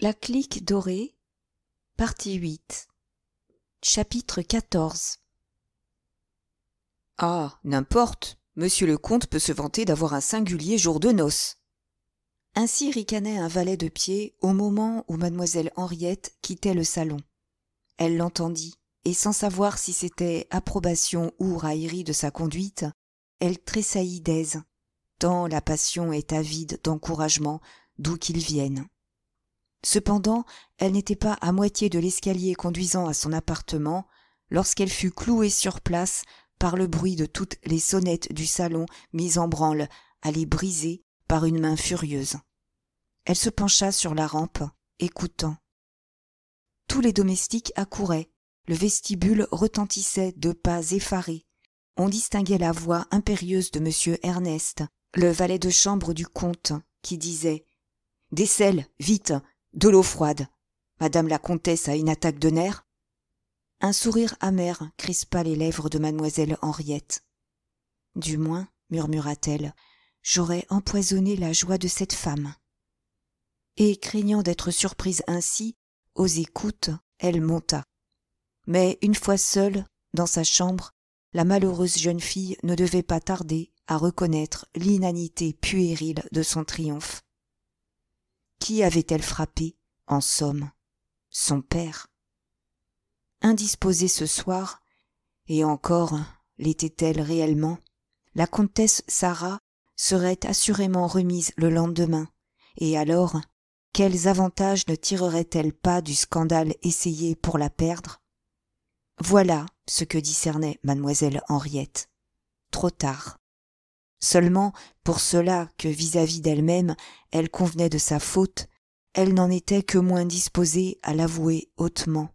La clique dorée, partie 8, chapitre xiv Ah, n'importe, monsieur le comte peut se vanter d'avoir un singulier jour de noces. Ainsi ricanait un valet de pied au moment où mademoiselle Henriette quittait le salon. Elle l'entendit, et sans savoir si c'était approbation ou raillerie de sa conduite, elle tressaillit d'aise, tant la passion est avide d'encouragement d'où qu'il vienne cependant elle n'était pas à moitié de l'escalier conduisant à son appartement lorsqu'elle fut clouée sur place par le bruit de toutes les sonnettes du salon mises en branle à les briser par une main furieuse elle se pencha sur la rampe écoutant tous les domestiques accouraient le vestibule retentissait de pas effarés on distinguait la voix impérieuse de m ernest le valet de chambre du comte qui disait décèle vite de l'eau froide. Madame la comtesse a une attaque de nerfs Un sourire amer crispa les lèvres de mademoiselle Henriette. Du moins, murmura-t-elle, j'aurais empoisonné la joie de cette femme. Et craignant d'être surprise ainsi, aux écoutes, elle monta. Mais une fois seule, dans sa chambre, la malheureuse jeune fille ne devait pas tarder à reconnaître l'inanité puérile de son triomphe qui avait-elle frappé en somme son père indisposée ce soir et encore l'était-elle réellement la comtesse sarah serait assurément remise le lendemain et alors quels avantages ne tirerait elle pas du scandale essayé pour la perdre voilà ce que discernait mademoiselle henriette trop tard Seulement, pour cela que vis-à-vis d'elle-même, elle convenait de sa faute, elle n'en était que moins disposée à l'avouer hautement.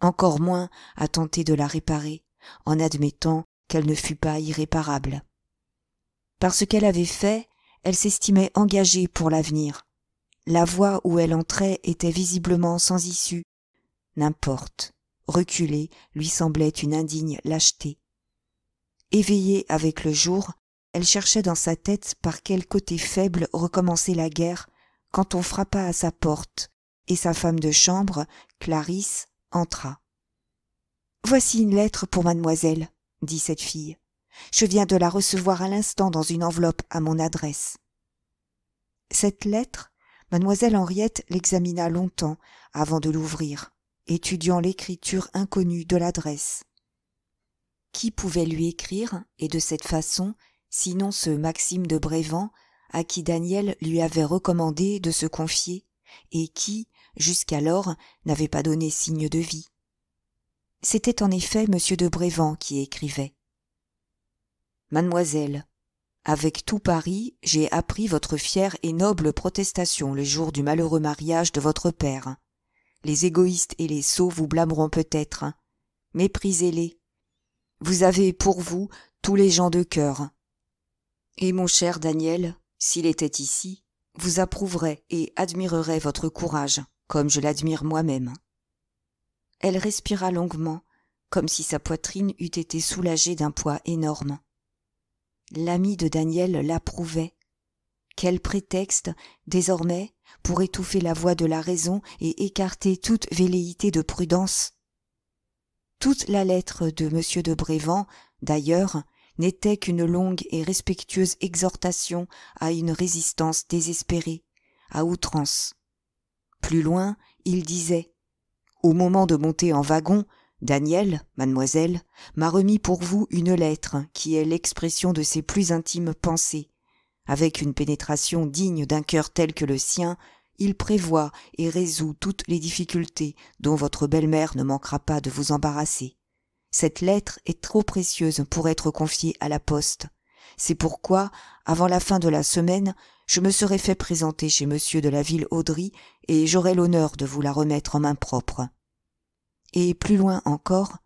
Encore moins à tenter de la réparer, en admettant qu'elle ne fût pas irréparable. Par ce qu'elle avait fait, elle s'estimait engagée pour l'avenir. La voie où elle entrait était visiblement sans issue. N'importe. Reculer lui semblait une indigne lâcheté. Éveillée avec le jour, elle cherchait dans sa tête par quel côté faible recommencer la guerre quand on frappa à sa porte, et sa femme de chambre, Clarisse, entra. Voici une lettre pour mademoiselle, dit cette fille. Je viens de la recevoir à l'instant dans une enveloppe à mon adresse. Cette lettre, mademoiselle Henriette l'examina longtemps avant de l'ouvrir, étudiant l'écriture inconnue de l'adresse. Qui pouvait lui écrire, et de cette façon, sinon ce Maxime de Brévent, à qui Daniel lui avait recommandé de se confier, et qui, jusqu'alors, n'avait pas donné signe de vie. C'était en effet M. de Brévent qui écrivait. Mademoiselle, avec tout Paris, j'ai appris votre fière et noble protestation le jour du malheureux mariage de votre père. Les égoïstes et les sots vous blâmeront peut-être. Méprisez-les. Vous avez pour vous tous les gens de cœur, et mon cher Daniel, s'il était ici, vous approuverait et admirerait votre courage, comme je l'admire moi-même. Elle respira longuement, comme si sa poitrine eût été soulagée d'un poids énorme. L'ami de Daniel l'approuvait. Quel prétexte, désormais, pour étouffer la voix de la raison et écarter toute velléité de prudence. Toute la lettre de M. de Brévent, d'ailleurs, n'était qu'une longue et respectueuse exhortation à une résistance désespérée, à outrance. Plus loin, il disait Au moment de monter en wagon, Daniel, mademoiselle, m'a remis pour vous une lettre qui est l'expression de ses plus intimes pensées. Avec une pénétration digne d'un cœur tel que le sien, il prévoit et résout toutes les difficultés dont votre belle-mère ne manquera pas de vous embarrasser. Cette lettre est trop précieuse pour être confiée à la poste. C'est pourquoi, avant la fin de la semaine, je me serai fait présenter chez monsieur de la ville Audry et j'aurai l'honneur de vous la remettre en main propre. Et plus loin encore,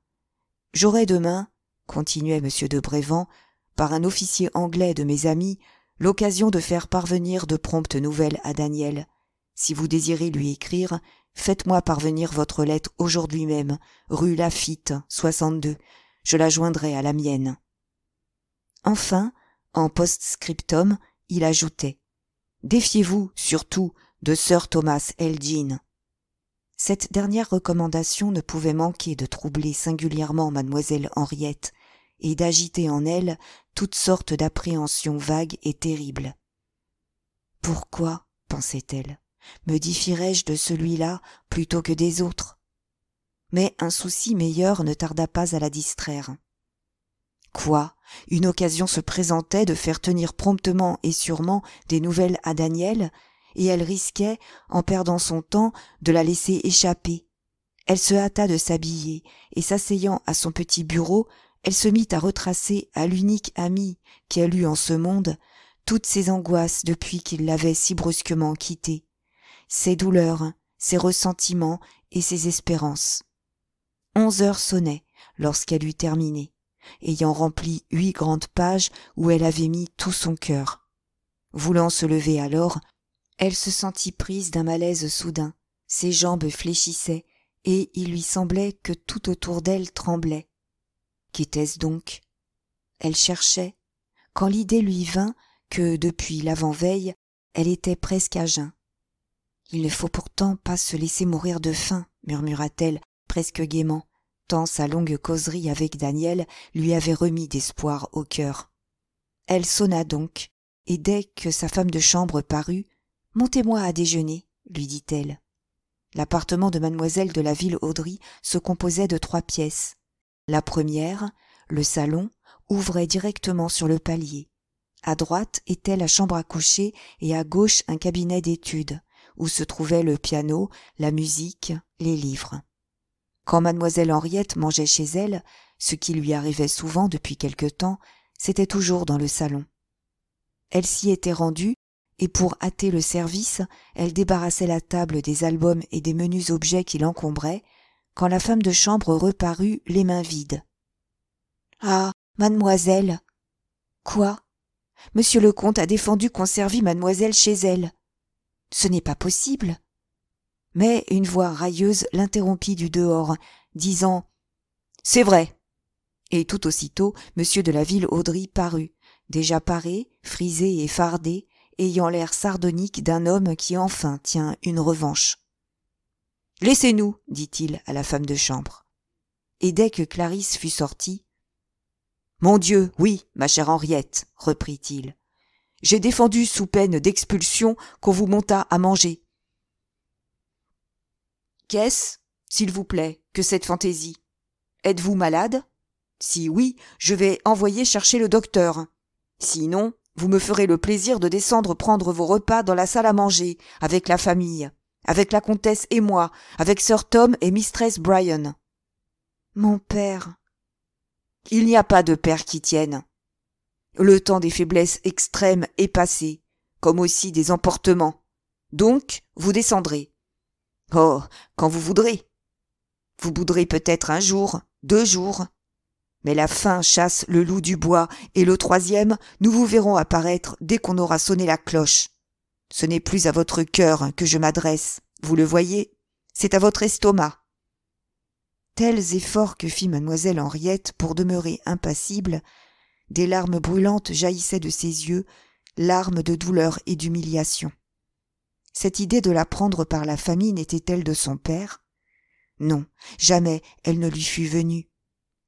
j'aurai demain, continuait monsieur de Brévent, par un officier anglais de mes amis, l'occasion de faire parvenir de promptes nouvelles à Daniel. Si vous désirez lui écrire, Faites-moi parvenir votre lettre aujourd'hui même, rue Lafitte, 62. Je la joindrai à la mienne. Enfin, en post-scriptum, il ajoutait Défiez-vous, surtout, de Sir Thomas Elgin. Cette dernière recommandation ne pouvait manquer de troubler singulièrement mademoiselle Henriette et d'agiter en elle toutes sortes d'appréhensions vagues et terribles. Pourquoi, pensait-elle, me diffirais je de celui-là plutôt que des autres mais un souci meilleur ne tarda pas à la distraire quoi une occasion se présentait de faire tenir promptement et sûrement des nouvelles à daniel et elle risquait en perdant son temps de la laisser échapper elle se hâta de s'habiller et s'asseyant à son petit bureau elle se mit à retracer à l'unique ami qu'elle eut en ce monde toutes ses angoisses depuis qu'il l'avait si brusquement quittée ses douleurs, ses ressentiments et ses espérances. Onze heures sonnaient lorsqu'elle eut terminé, ayant rempli huit grandes pages où elle avait mis tout son cœur. Voulant se lever alors, elle se sentit prise d'un malaise soudain, ses jambes fléchissaient, et il lui semblait que tout autour d'elle tremblait. Qu'était-ce donc Elle cherchait, quand l'idée lui vint que, depuis l'avant-veille, elle était presque à jeun, il ne faut pourtant pas se laisser mourir de faim, murmura-t-elle presque gaiement, tant sa longue causerie avec Daniel lui avait remis d'espoir au cœur. Elle sonna donc, et dès que sa femme de chambre parut, Montez-moi à déjeuner, lui dit-elle. L'appartement de mademoiselle de la ville Audry se composait de trois pièces. La première, le salon, ouvrait directement sur le palier. À droite était la chambre à coucher et à gauche un cabinet d'études où se trouvaient le piano, la musique, les livres. Quand mademoiselle Henriette mangeait chez elle, ce qui lui arrivait souvent depuis quelque temps, c'était toujours dans le salon. Elle s'y était rendue, et pour hâter le service, elle débarrassait la table des albums et des menus objets qui l'encombraient, quand la femme de chambre reparut les mains vides. Ah. Mademoiselle. Quoi? Monsieur le comte a défendu qu'on servît mademoiselle chez elle. Ce n'est pas possible. Mais une voix railleuse l'interrompit du dehors, disant C'est vrai. Et tout aussitôt, monsieur de la ville Audry parut, déjà paré, frisé et fardé, ayant l'air sardonique d'un homme qui enfin tient une revanche. Laissez-nous, dit-il à la femme de chambre. Et dès que Clarisse fut sortie, Mon Dieu, oui, ma chère Henriette, reprit-il. J'ai défendu sous peine d'expulsion qu'on vous montât à manger. Qu'est-ce, s'il vous plaît, que cette fantaisie Êtes-vous malade Si oui, je vais envoyer chercher le docteur. Sinon, vous me ferez le plaisir de descendre prendre vos repas dans la salle à manger, avec la famille, avec la comtesse et moi, avec sir Tom et mistress Bryan. Mon père. Il n'y a pas de père qui tienne. Le temps des faiblesses extrêmes est passé, comme aussi des emportements. Donc, vous descendrez. Oh, quand vous voudrez. Vous boudrez peut-être un jour, deux jours. Mais la faim chasse le loup du bois, et le troisième, nous vous verrons apparaître dès qu'on aura sonné la cloche. Ce n'est plus à votre cœur que je m'adresse, vous le voyez, c'est à votre estomac. Tels efforts que fit mademoiselle Henriette pour demeurer impassible des larmes brûlantes jaillissaient de ses yeux, larmes de douleur et d'humiliation. Cette idée de la prendre par la famille n'était-elle de son père Non, jamais elle ne lui fut venue.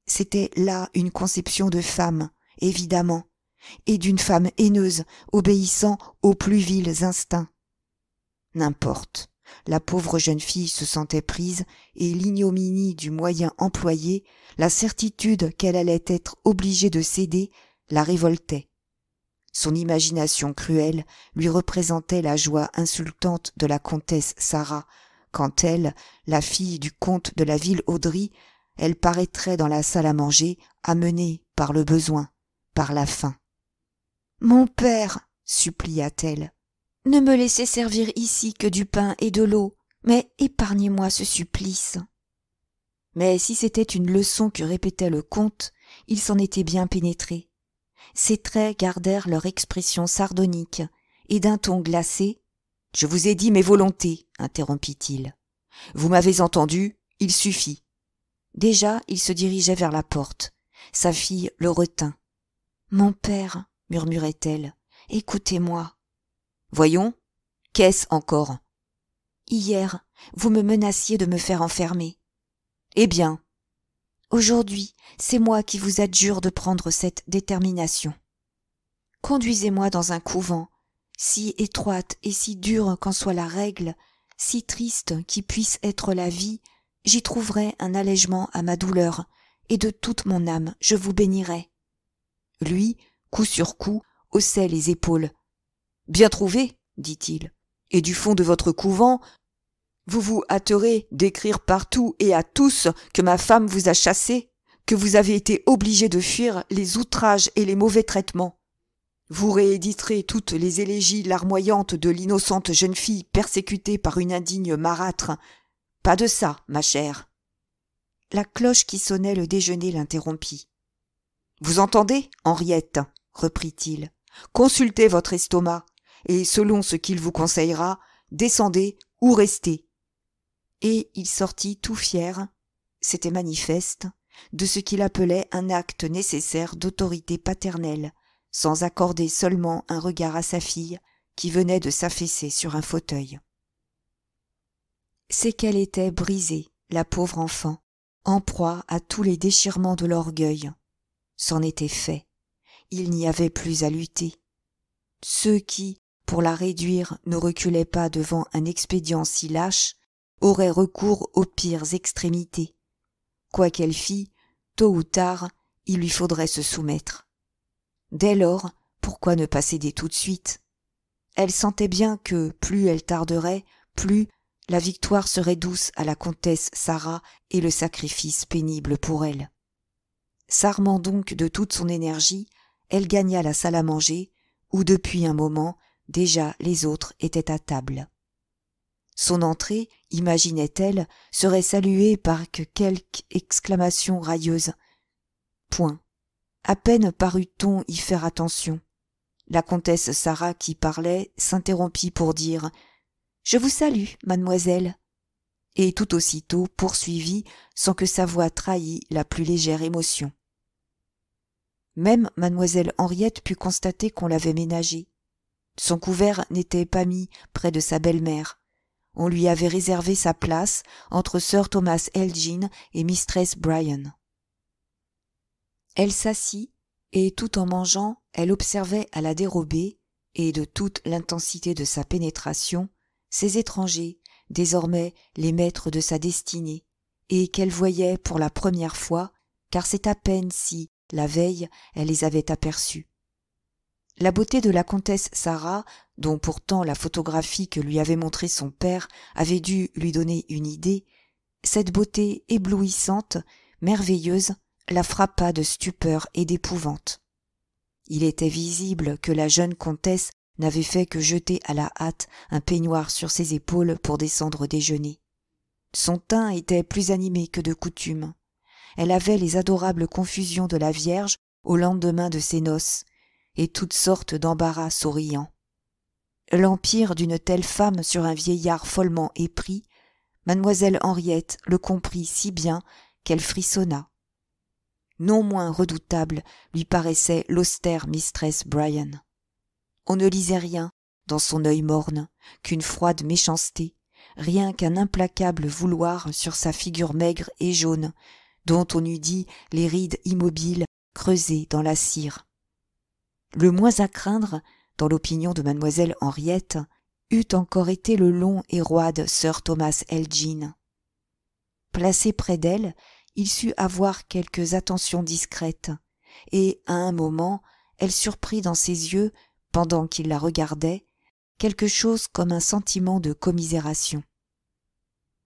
C'était là une conception de femme, évidemment, et d'une femme haineuse, obéissant aux plus vils instincts. N'importe la pauvre jeune fille se sentait prise et l'ignominie du moyen employé la certitude qu'elle allait être obligée de céder la révoltait son imagination cruelle lui représentait la joie insultante de la comtesse sarah quand elle la fille du comte de la ville audry elle paraîtrait dans la salle à manger amenée par le besoin par la faim mon père supplia t elle ne me laissez servir ici que du pain et de l'eau, mais épargnez-moi ce supplice. Mais si c'était une leçon que répétait le comte, il s'en était bien pénétré. Ses traits gardèrent leur expression sardonique, et d'un ton glacé, Je vous ai dit mes volontés, interrompit-il. Vous m'avez entendu, il suffit. Déjà, il se dirigeait vers la porte. Sa fille le retint. Mon père, murmurait-elle, écoutez-moi. Voyons, qu'est-ce encore Hier, vous me menaciez de me faire enfermer. Eh bien Aujourd'hui, c'est moi qui vous adjure de prendre cette détermination. Conduisez-moi dans un couvent, si étroite et si dure qu'en soit la règle, si triste qu'y puisse être la vie, j'y trouverai un allègement à ma douleur, et de toute mon âme je vous bénirai. Lui, coup sur coup, haussait les épaules, Bien trouvé, dit-il. Et du fond de votre couvent, vous vous hâterez d'écrire partout et à tous que ma femme vous a chassé, que vous avez été obligé de fuir les outrages et les mauvais traitements. Vous rééditerez toutes les élégies larmoyantes de l'innocente jeune fille persécutée par une indigne marâtre. Pas de ça, ma chère. La cloche qui sonnait le déjeuner l'interrompit. Vous entendez, Henriette, reprit-il. Consultez votre estomac et selon ce qu'il vous conseillera, descendez ou restez. Et il sortit tout fier, c'était manifeste, de ce qu'il appelait un acte nécessaire d'autorité paternelle, sans accorder seulement un regard à sa fille, qui venait de s'affaisser sur un fauteuil. C'est qu'elle était brisée, la pauvre enfant, en proie à tous les déchirements de l'orgueil. C'en était fait. Il n'y avait plus à lutter. Ceux qui, pour la réduire ne reculait pas devant un expédient si lâche aurait recours aux pires extrémités quoi qu'elle fît tôt ou tard il lui faudrait se soumettre dès lors pourquoi ne pas céder tout de suite elle sentait bien que plus elle tarderait plus la victoire serait douce à la comtesse Sarah et le sacrifice pénible pour elle. S'armant donc de toute son énergie, elle gagna la salle à manger, où depuis un moment Déjà les autres étaient à table. Son entrée, imaginait-elle, serait saluée par que quelque exclamation railleuse. Point. À peine parut-on y faire attention. La comtesse Sarah qui parlait s'interrompit pour dire Je vous salue, mademoiselle. Et tout aussitôt poursuivit sans que sa voix trahît la plus légère émotion. Même mademoiselle Henriette put constater qu'on l'avait ménagée. Son couvert n'était pas mis près de sa belle-mère. On lui avait réservé sa place entre Sir Thomas Elgin et Mistress Bryan. Elle s'assit et tout en mangeant, elle observait à la dérobée et de toute l'intensité de sa pénétration ces étrangers, désormais les maîtres de sa destinée, et qu'elle voyait pour la première fois, car c'est à peine si, la veille, elle les avait aperçus. La beauté de la comtesse Sarah, dont pourtant la photographie que lui avait montré son père avait dû lui donner une idée, cette beauté éblouissante, merveilleuse, la frappa de stupeur et d'épouvante. Il était visible que la jeune comtesse n'avait fait que jeter à la hâte un peignoir sur ses épaules pour descendre déjeuner. Son teint était plus animé que de coutume. Elle avait les adorables confusions de la Vierge au lendemain de ses noces, et toutes sortes d'embarras souriants l'empire d'une telle femme sur un vieillard follement épris mademoiselle henriette le comprit si bien qu'elle frissonna non moins redoutable lui paraissait l'austère mistress bryan on ne lisait rien dans son œil morne qu'une froide méchanceté rien qu'un implacable vouloir sur sa figure maigre et jaune dont on eût dit les rides immobiles creusées dans la cire le moins à craindre, dans l'opinion de mademoiselle Henriette, eût encore été le long et roide sir Thomas Elgin. Placé près d'elle, il sut avoir quelques attentions discrètes, et à un moment, elle surprit dans ses yeux, pendant qu'il la regardait, quelque chose comme un sentiment de commisération.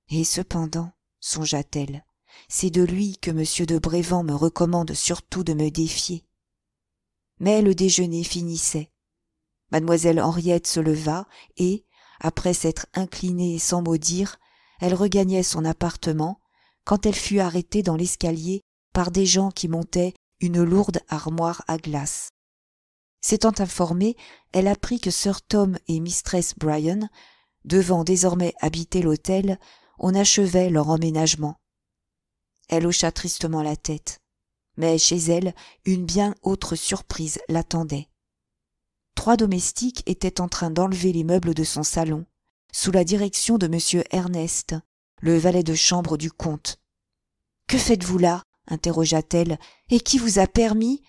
Et cependant, songea-t-elle, c'est de lui que M. de Brévent me recommande surtout de me défier mais le déjeuner finissait. Mademoiselle Henriette se leva et, après s'être inclinée sans mot dire, elle regagnait son appartement quand elle fut arrêtée dans l'escalier par des gens qui montaient une lourde armoire à glace. S'étant informée, elle apprit que Sir Tom et Mistress Bryan, devant désormais habiter l'hôtel, on achevait leur emménagement. Elle hocha tristement la tête mais chez elle une bien autre surprise l'attendait. Trois domestiques étaient en train d'enlever les meubles de son salon, sous la direction de M. Ernest, le valet de chambre du comte. Que faites-vous là interrogea-t-elle, et qui vous a permis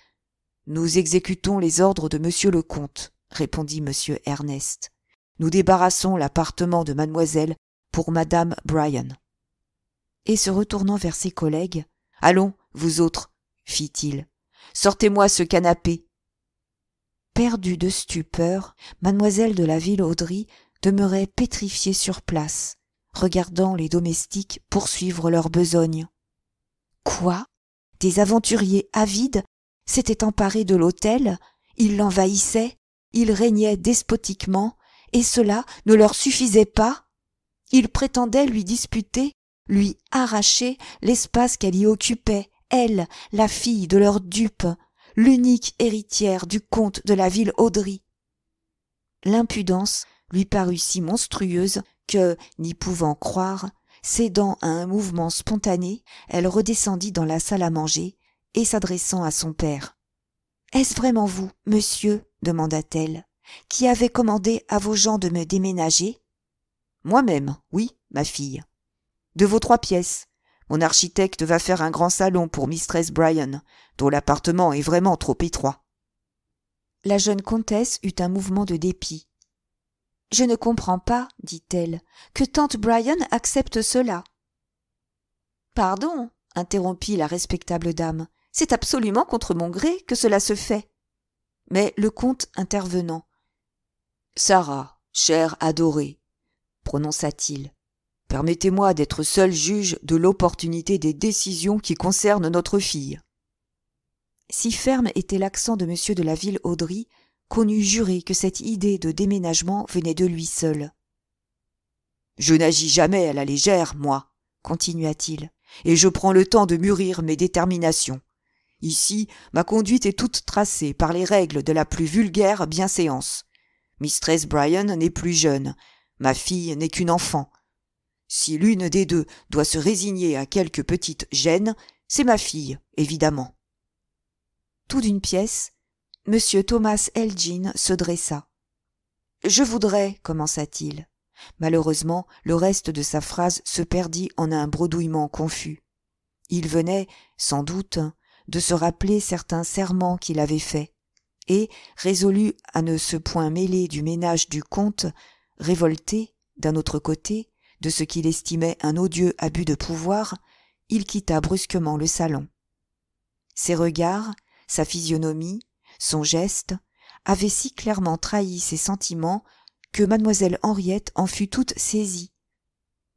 Nous exécutons les ordres de Monsieur le comte, répondit Monsieur Ernest. Nous débarrassons l'appartement de mademoiselle pour madame Bryan. Et se retournant vers ses collègues, Allons, vous autres, fit-il. Sortez-moi ce canapé. Perdue de stupeur, mademoiselle de la ville Audry demeurait pétrifiée sur place, regardant les domestiques poursuivre leur besogne. Quoi Des aventuriers avides s'étaient emparés de l'hôtel, ils l'envahissaient, ils régnaient despotiquement, et cela ne leur suffisait pas Ils prétendaient lui disputer, lui arracher l'espace qu'elle y occupait, elle, la fille de leur dupe, l'unique héritière du comte de la ville Audry. L'impudence lui parut si monstrueuse que, n'y pouvant croire, cédant à un mouvement spontané, elle redescendit dans la salle à manger et s'adressant à son père. Est-ce vraiment vous, monsieur, demanda-t-elle, qui avez commandé à vos gens de me déménager Moi-même, oui, ma fille. De vos trois pièces, mon architecte va faire un grand salon pour Mistress Bryan, dont l'appartement est vraiment trop étroit. La jeune comtesse eut un mouvement de dépit. Je ne comprends pas, dit-elle, que tante Bryan accepte cela. Pardon, interrompit la respectable dame, c'est absolument contre mon gré que cela se fait. Mais le comte intervenant. Sarah, chère adorée, prononça-t-il, Permettez-moi d'être seul juge de l'opportunité des décisions qui concernent notre fille. Si ferme était l'accent de M. de la ville Audry, qu'on eût juré que cette idée de déménagement venait de lui seul. Je n'agis jamais à la légère, moi, continua-t-il, et je prends le temps de mûrir mes déterminations. Ici, ma conduite est toute tracée par les règles de la plus vulgaire bienséance. Mistress Bryan n'est plus jeune, ma fille n'est qu'une enfant, si l'une des deux doit se résigner à quelque petite gêne, c'est ma fille, évidemment. Tout d'une pièce, M. Thomas Elgin se dressa. Je voudrais, commença-t-il. Malheureusement, le reste de sa phrase se perdit en un bredouillement confus. Il venait, sans doute, de se rappeler certains serments qu'il avait faits, et, résolu à ne se point mêler du ménage du comte, révolté, d'un autre côté, de ce qu'il estimait un odieux abus de pouvoir, il quitta brusquement le salon. Ses regards, sa physionomie, son geste, avaient si clairement trahi ses sentiments que mademoiselle Henriette en fut toute saisie.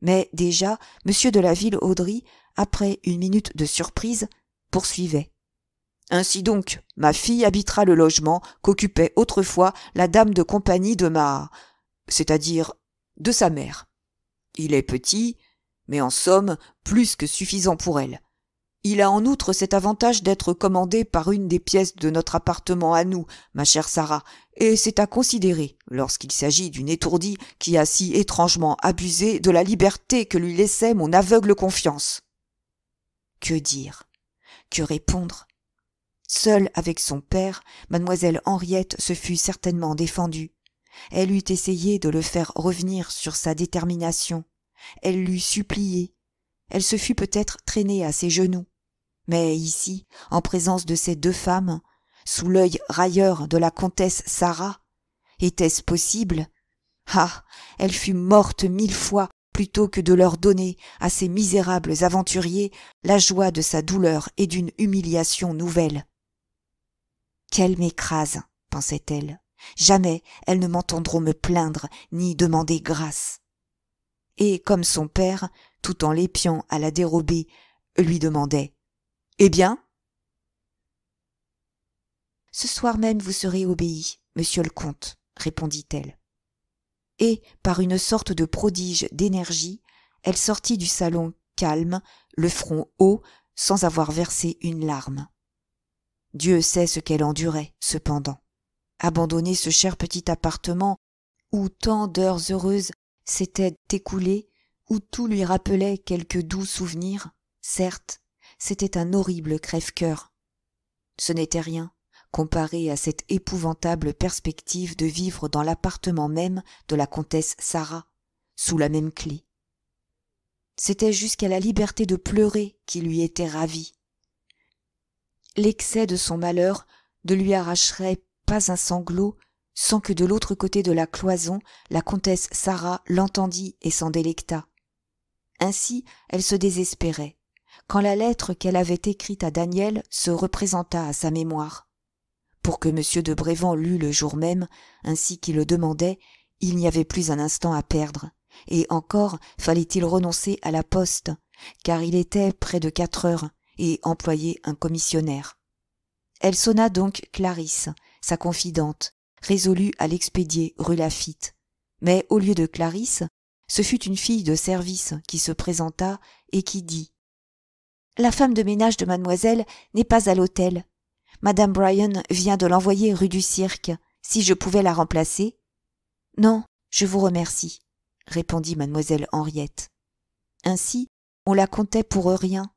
Mais déjà, monsieur de la ville Audry, après une minute de surprise, poursuivait. Ainsi donc, ma fille habitera le logement qu'occupait autrefois la dame de compagnie de ma c'est-à-dire de sa mère. Il est petit, mais en somme plus que suffisant pour elle. Il a en outre cet avantage d'être commandé par une des pièces de notre appartement à nous, ma chère Sarah, et c'est à considérer lorsqu'il s'agit d'une étourdie qui a si étrangement abusé de la liberté que lui laissait mon aveugle confiance. Que dire? Que répondre? Seule avec son père, mademoiselle Henriette se fût certainement défendue. Elle eût essayé de le faire revenir sur sa détermination. Elle l'eût supplié. Elle se fût peut-être traînée à ses genoux. Mais ici, en présence de ces deux femmes, sous l'œil railleur de la comtesse Sarah, était-ce possible Ah Elle fut morte mille fois plutôt que de leur donner à ces misérables aventuriers la joie de sa douleur et d'une humiliation nouvelle. Qu'elle m'écrase, pensait-elle. Jamais elles ne m'entendront me plaindre ni demander grâce. Et comme son père, tout en l'épiant à la dérobée, lui demandait Eh bien Ce soir même vous serez obéi, monsieur le comte, répondit-elle. Et, par une sorte de prodige d'énergie, elle sortit du salon calme, le front haut, sans avoir versé une larme. Dieu sait ce qu'elle endurait, cependant abandonner ce cher petit appartement où tant d'heures heureuses s'étaient écoulées, où tout lui rappelait quelques doux souvenirs, certes, c'était un horrible crève-cœur. Ce n'était rien, comparé à cette épouvantable perspective de vivre dans l'appartement même de la comtesse Sarah, sous la même clé. C'était jusqu'à la liberté de pleurer qui lui était ravie. L'excès de son malheur ne lui arracherait pas un sanglot sans que de l'autre côté de la cloison la comtesse Sarah l'entendît et s'en délecta. Ainsi elle se désespérait, quand la lettre qu'elle avait écrite à Daniel se représenta à sa mémoire. Pour que M. de Brévent lût le jour même, ainsi qu'il le demandait, il n'y avait plus un instant à perdre, et encore fallait-il renoncer à la poste, car il était près de quatre heures et employait un commissionnaire. Elle sonna donc Clarisse, sa confidente, résolue à l'expédier rue Lafitte. Mais au lieu de Clarisse, ce fut une fille de service qui se présenta et qui dit La femme de ménage de mademoiselle n'est pas à l'hôtel. Madame Bryan vient de l'envoyer rue du cirque. Si je pouvais la remplacer Non, je vous remercie, répondit mademoiselle Henriette. Ainsi, on la comptait pour rien.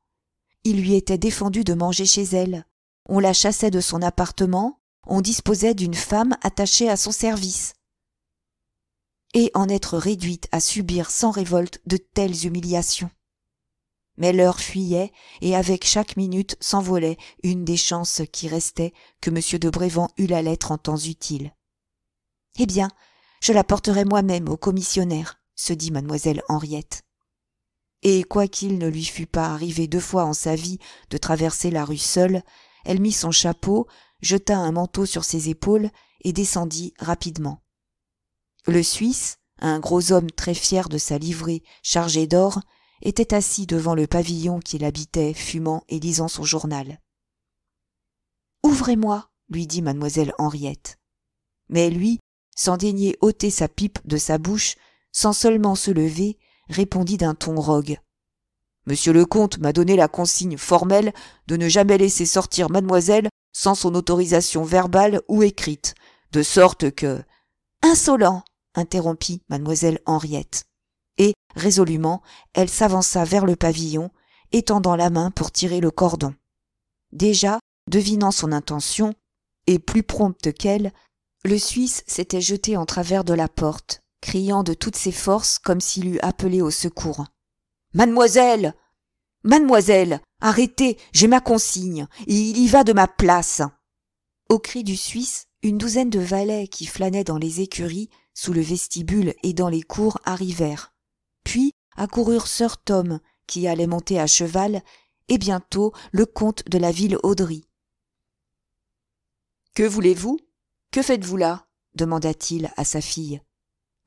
Il lui était défendu de manger chez elle. On la chassait de son appartement, on disposait d'une femme attachée à son service. Et en être réduite à subir sans révolte de telles humiliations. Mais l'heure fuyait, et avec chaque minute s'envolait une des chances qui restait que M. de Brévent eût la lettre en temps utile. Eh bien, je la porterai moi-même au commissionnaire, se dit mademoiselle Henriette. Et quoiqu'il ne lui fût pas arrivé deux fois en sa vie de traverser la rue seule, elle mit son chapeau, jeta un manteau sur ses épaules et descendit rapidement. Le Suisse, un gros homme très fier de sa livrée chargée d'or, était assis devant le pavillon qu'il habitait, fumant et lisant son journal. Ouvrez-moi, lui dit mademoiselle Henriette. Mais lui, sans daigner ôter sa pipe de sa bouche, sans seulement se lever, répondit d'un ton rogue. Monsieur le comte m'a donné la consigne formelle de ne jamais laisser sortir mademoiselle sans son autorisation verbale ou écrite, de sorte que. Insolent. interrompit mademoiselle Henriette. Et, résolument, elle s'avança vers le pavillon, étendant la main pour tirer le cordon. Déjà, devinant son intention, et plus prompte qu'elle, le Suisse s'était jeté en travers de la porte, criant de toutes ses forces comme s'il eût appelé au secours. Mademoiselle Mademoiselle Arrêtez J'ai ma consigne et il y va de ma place Au cri du Suisse, une douzaine de valets qui flânaient dans les écuries, sous le vestibule et dans les cours arrivèrent. Puis accoururent Sir Tom, qui allait monter à cheval, et bientôt le comte de la ville Audry. Que voulez-vous Que faites-vous là demanda-t-il à sa fille.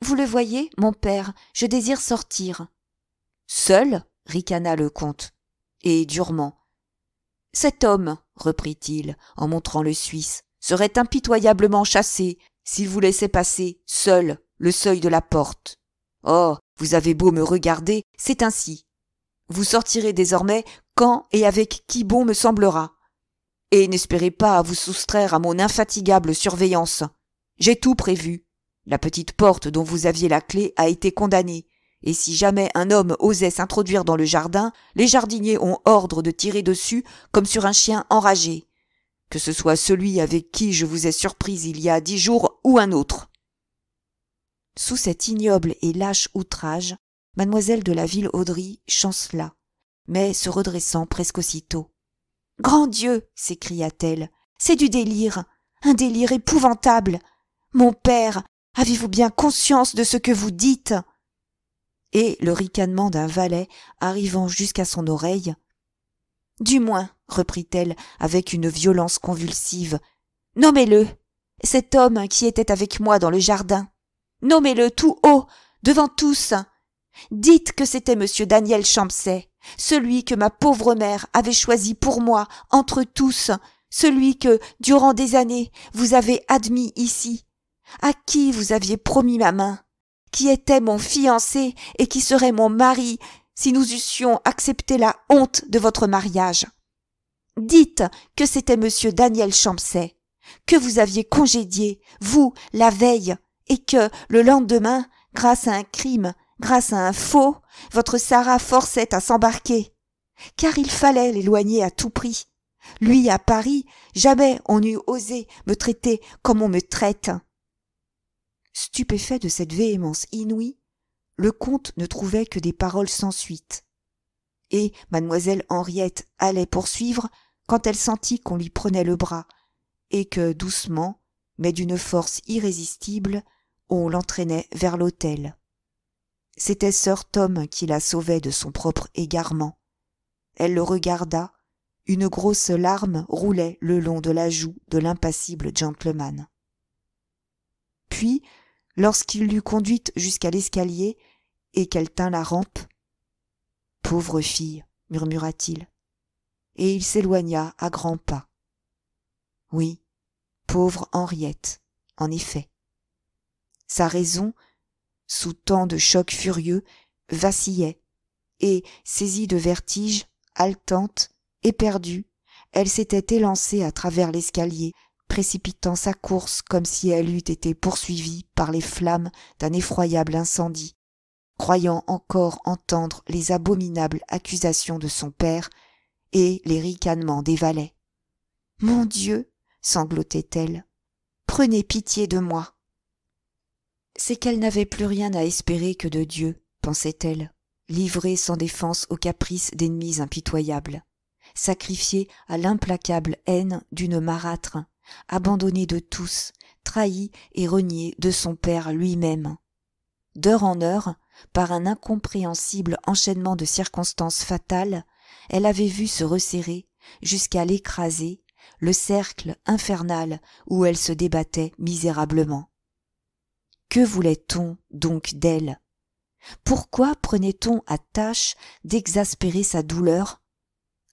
Vous le voyez, mon père, je désire sortir. Seul ricana le comte, et durement. Cet homme, reprit-il, en montrant le Suisse, serait impitoyablement chassé s'il vous laissait passer, seul, le seuil de la porte. Oh, vous avez beau me regarder, c'est ainsi. Vous sortirez désormais quand et avec qui bon me semblera. Et n'espérez pas à vous soustraire à mon infatigable surveillance. J'ai tout prévu. La petite porte dont vous aviez la clé a été condamnée. Et si jamais un homme osait s'introduire dans le jardin, les jardiniers ont ordre de tirer dessus comme sur un chien enragé, que ce soit celui avec qui je vous ai surprise il y a dix jours ou un autre. Sous cet ignoble et lâche outrage, mademoiselle de la ville Audry chancela, mais se redressant presque aussitôt. Grand Dieu. s'écria t-elle, c'est du délire. Un délire épouvantable. Mon père, avez vous bien conscience de ce que vous dites? et le ricanement d'un valet arrivant jusqu'à son oreille. Du moins, reprit-elle avec une violence convulsive, nommez-le, cet homme qui était avec moi dans le jardin. Nommez-le tout haut, devant tous. Dites que c'était monsieur Daniel Champset, celui que ma pauvre mère avait choisi pour moi entre tous, celui que, durant des années, vous avez admis ici, à qui vous aviez promis ma main, qui était mon fiancé et qui serait mon mari si nous eussions accepté la honte de votre mariage. Dites que c'était monsieur Daniel Champset, que vous aviez congédié, vous, la veille, et que, le lendemain, grâce à un crime, grâce à un faux, votre Sarah forçait à s'embarquer. Car il fallait l'éloigner à tout prix. Lui à Paris, jamais on n'eût osé me traiter comme on me traite. Stupéfait de cette véhémence inouïe, le comte ne trouvait que des paroles sans suite. Et mademoiselle Henriette allait poursuivre quand elle sentit qu'on lui prenait le bras, et que, doucement, mais d'une force irrésistible, on l'entraînait vers l'hôtel. C'était sœur Tom qui la sauvait de son propre égarement. Elle le regarda, une grosse larme roulait le long de la joue de l'impassible gentleman. Puis lorsqu'il l'eut conduite jusqu'à l'escalier et qu'elle tint la rampe. Pauvre fille, murmura-t-il. Et il s'éloigna à grands pas. Oui, pauvre Henriette, en effet. Sa raison, sous tant de chocs furieux, vacillait, et, saisie de vertige, haletante, éperdue, elle s'était élancée à travers l'escalier, précipitant sa course comme si elle eût été poursuivie par les flammes d'un effroyable incendie, croyant encore entendre les abominables accusations de son père et les ricanements des valets. Mon Dieu, sanglotait-elle, prenez pitié de moi. C'est qu'elle n'avait plus rien à espérer que de Dieu, pensait-elle, livrée sans défense aux caprices d'ennemis impitoyables, sacrifiée à l'implacable haine d'une marâtre abandonnée de tous, trahie et reniée de son père lui-même. D'heure en heure, par un incompréhensible enchaînement de circonstances fatales, elle avait vu se resserrer, jusqu'à l'écraser, le cercle infernal où elle se débattait misérablement. Que voulait-on donc d'elle Pourquoi prenait-on à tâche d'exaspérer sa douleur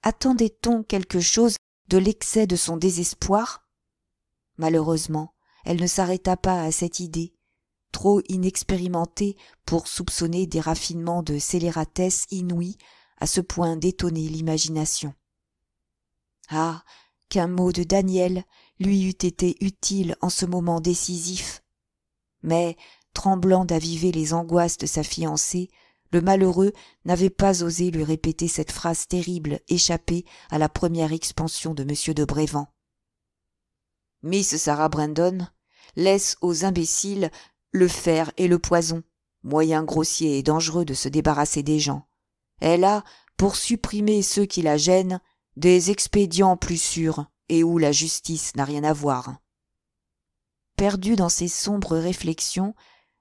Attendait-on quelque chose de l'excès de son désespoir Malheureusement, elle ne s'arrêta pas à cette idée, trop inexpérimentée pour soupçonner des raffinements de scélératesse inouïs à ce point d'étonner l'imagination. Ah, qu'un mot de Daniel lui eût été utile en ce moment décisif. Mais, tremblant d'aviver les angoisses de sa fiancée, le malheureux n'avait pas osé lui répéter cette phrase terrible échappée à la première expansion de M. de Brévent. Miss Sarah Brandon laisse aux imbéciles le fer et le poison, moyen grossier et dangereux de se débarrasser des gens. Elle a, pour supprimer ceux qui la gênent, des expédients plus sûrs et où la justice n'a rien à voir. Perdue dans ses sombres réflexions,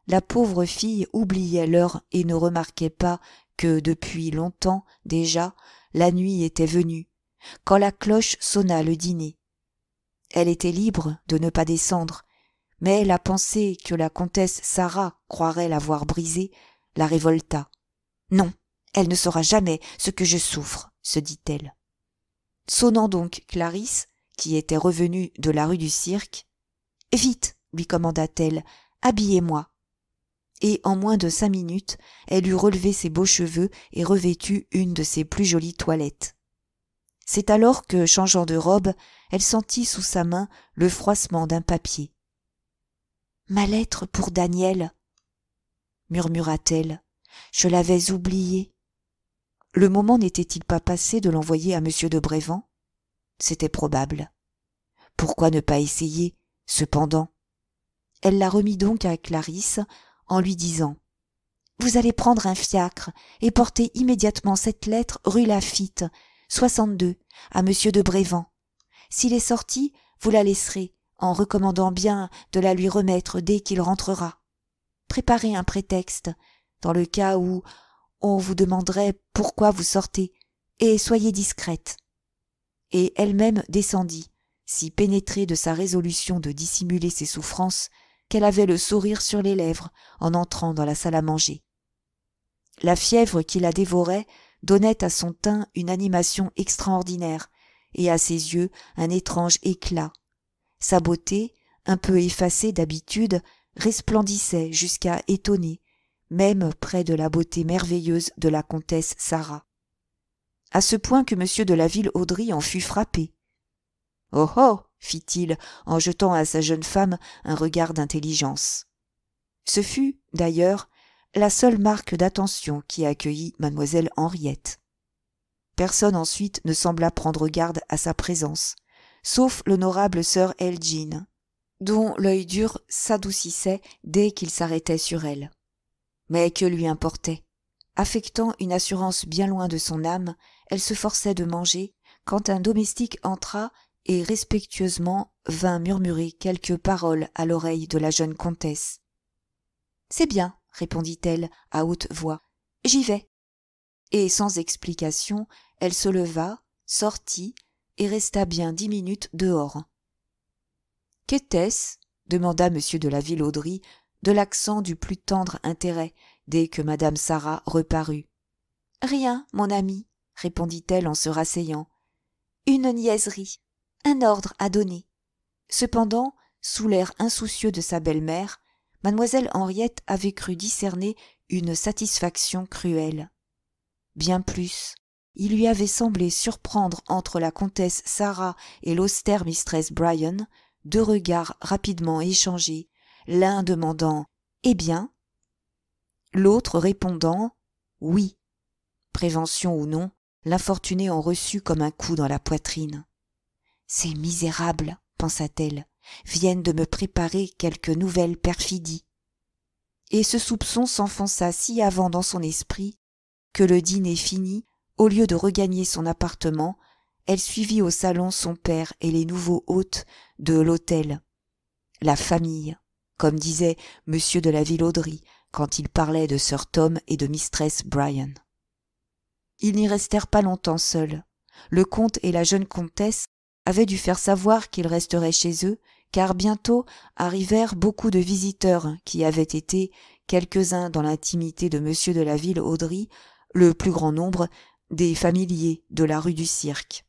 la pauvre fille oubliait l'heure et ne remarquait pas que depuis longtemps déjà la nuit était venue, quand la cloche sonna le dîner. Elle était libre de ne pas descendre, mais la pensée que la comtesse Sarah croirait l'avoir brisée la révolta. Non, elle ne saura jamais ce que je souffre, se dit-elle. Sonnant donc Clarisse, qui était revenue de la rue du cirque, Vite, lui commanda-t-elle, habillez-moi. Et en moins de cinq minutes, elle eut relevé ses beaux cheveux et revêtu une de ses plus jolies toilettes. C'est alors que, changeant de robe, elle sentit sous sa main le froissement d'un papier. Ma lettre pour Daniel, murmura-t-elle. Je l'avais oubliée. Le moment n'était-il pas passé de l'envoyer à M. de Brévent C'était probable. Pourquoi ne pas essayer, cependant Elle la remit donc à Clarisse en lui disant Vous allez prendre un fiacre et porter immédiatement cette lettre rue Lafitte 62, à M. de Brévent. S'il est sorti, vous la laisserez, en recommandant bien de la lui remettre dès qu'il rentrera. Préparez un prétexte, dans le cas où on vous demanderait pourquoi vous sortez, et soyez discrète. Et elle-même descendit, si pénétrée de sa résolution de dissimuler ses souffrances, qu'elle avait le sourire sur les lèvres en entrant dans la salle à manger. La fièvre qui la dévorait donnait à son teint une animation extraordinaire et à ses yeux un étrange éclat. Sa beauté, un peu effacée d'habitude, resplendissait jusqu'à étonner, même près de la beauté merveilleuse de la comtesse Sarah. À ce point que M. de la Ville-Audry en fut frappé. Oh oh fit-il en jetant à sa jeune femme un regard d'intelligence. Ce fut, d'ailleurs, la seule marque d'attention qui accueillit mademoiselle Henriette. Personne ensuite ne sembla prendre garde à sa présence, sauf l'honorable sœur Elgin, dont l'œil dur s'adoucissait dès qu'il s'arrêtait sur elle. Mais que lui importait Affectant une assurance bien loin de son âme, elle se forçait de manger quand un domestique entra et respectueusement vint murmurer quelques paroles à l'oreille de la jeune comtesse. C'est bien, répondit-elle à haute voix. J'y vais. Et sans explication, elle se leva, sortit, et resta bien dix minutes dehors. Qu'était-ce demanda M. de la Villaudry, de l'accent du plus tendre intérêt, dès que Madame Sarah reparut. Rien, mon ami, répondit-elle en se rasseyant. Une niaiserie, un ordre à donner. Cependant, sous l'air insoucieux de sa belle-mère, mademoiselle henriette avait cru discerner une satisfaction cruelle bien plus il lui avait semblé surprendre entre la comtesse sarah et l'austère mistress bryan deux regards rapidement échangés l'un demandant eh bien l'autre répondant oui prévention ou non l'infortunée en reçut comme un coup dans la poitrine C'est misérable pensa-t-elle viennent de me préparer quelque nouvelle perfidie. Et ce soupçon s'enfonça si avant dans son esprit que le dîner fini, au lieu de regagner son appartement, elle suivit au salon son père et les nouveaux hôtes de l'hôtel. La famille, comme disait monsieur de la Villaudry quand il parlait de Sir Tom et de Mistress Brian. Ils n'y restèrent pas longtemps seuls. Le comte et la jeune comtesse avait dû faire savoir qu'ils resteraient chez eux, car bientôt arrivèrent beaucoup de visiteurs qui avaient été, quelques-uns dans l'intimité de monsieur de la ville Audry, le plus grand nombre des familiers de la rue du Cirque.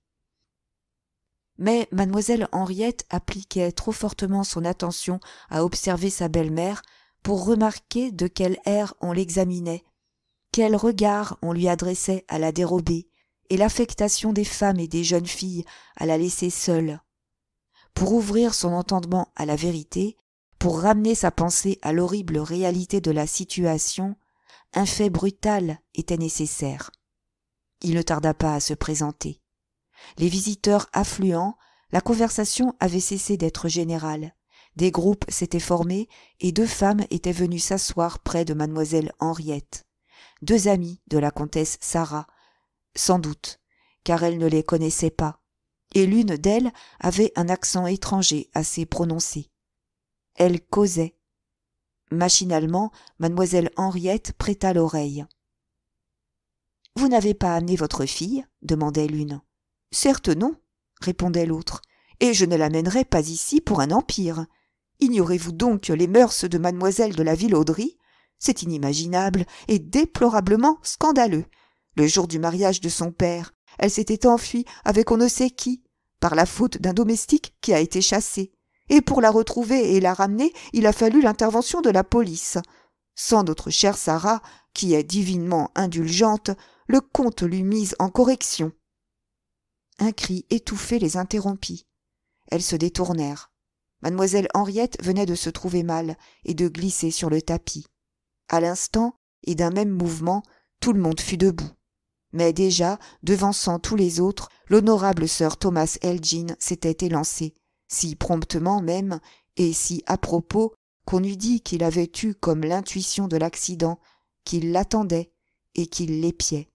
Mais mademoiselle Henriette appliquait trop fortement son attention à observer sa belle-mère pour remarquer de quel air on l'examinait, quel regard on lui adressait à la dérobée, et l'affectation des femmes et des jeunes filles à la laisser seule. Pour ouvrir son entendement à la vérité, pour ramener sa pensée à l'horrible réalité de la situation, un fait brutal était nécessaire. Il ne tarda pas à se présenter. Les visiteurs affluents, la conversation avait cessé d'être générale. Des groupes s'étaient formés et deux femmes étaient venues s'asseoir près de mademoiselle Henriette. Deux amies de la comtesse Sarah sans doute, car elle ne les connaissait pas, et l'une d'elles avait un accent étranger assez prononcé. Elle causait. Machinalement, mademoiselle Henriette prêta l'oreille. Vous n'avez pas amené votre fille demandait l'une. Certes non, répondait l'autre, et je ne l'amènerai pas ici pour un empire. Ignorez-vous donc les mœurs de mademoiselle de la ville C'est inimaginable et déplorablement scandaleux. Le jour du mariage de son père, elle s'était enfuie avec on ne sait qui, par la faute d'un domestique qui a été chassé. Et pour la retrouver et la ramener, il a fallu l'intervention de la police. Sans notre chère Sarah, qui est divinement indulgente, le comte l'eût mise en correction. Un cri étouffé les interrompit. Elles se détournèrent. Mademoiselle Henriette venait de se trouver mal et de glisser sur le tapis. À l'instant, et d'un même mouvement, tout le monde fut debout. Mais déjà, devançant tous les autres, l'honorable sœur Thomas Elgin s'était élancée, si promptement même, et si à propos, qu'on eût dit qu'il avait eu comme l'intuition de l'accident, qu'il l'attendait et qu'il l'épiait.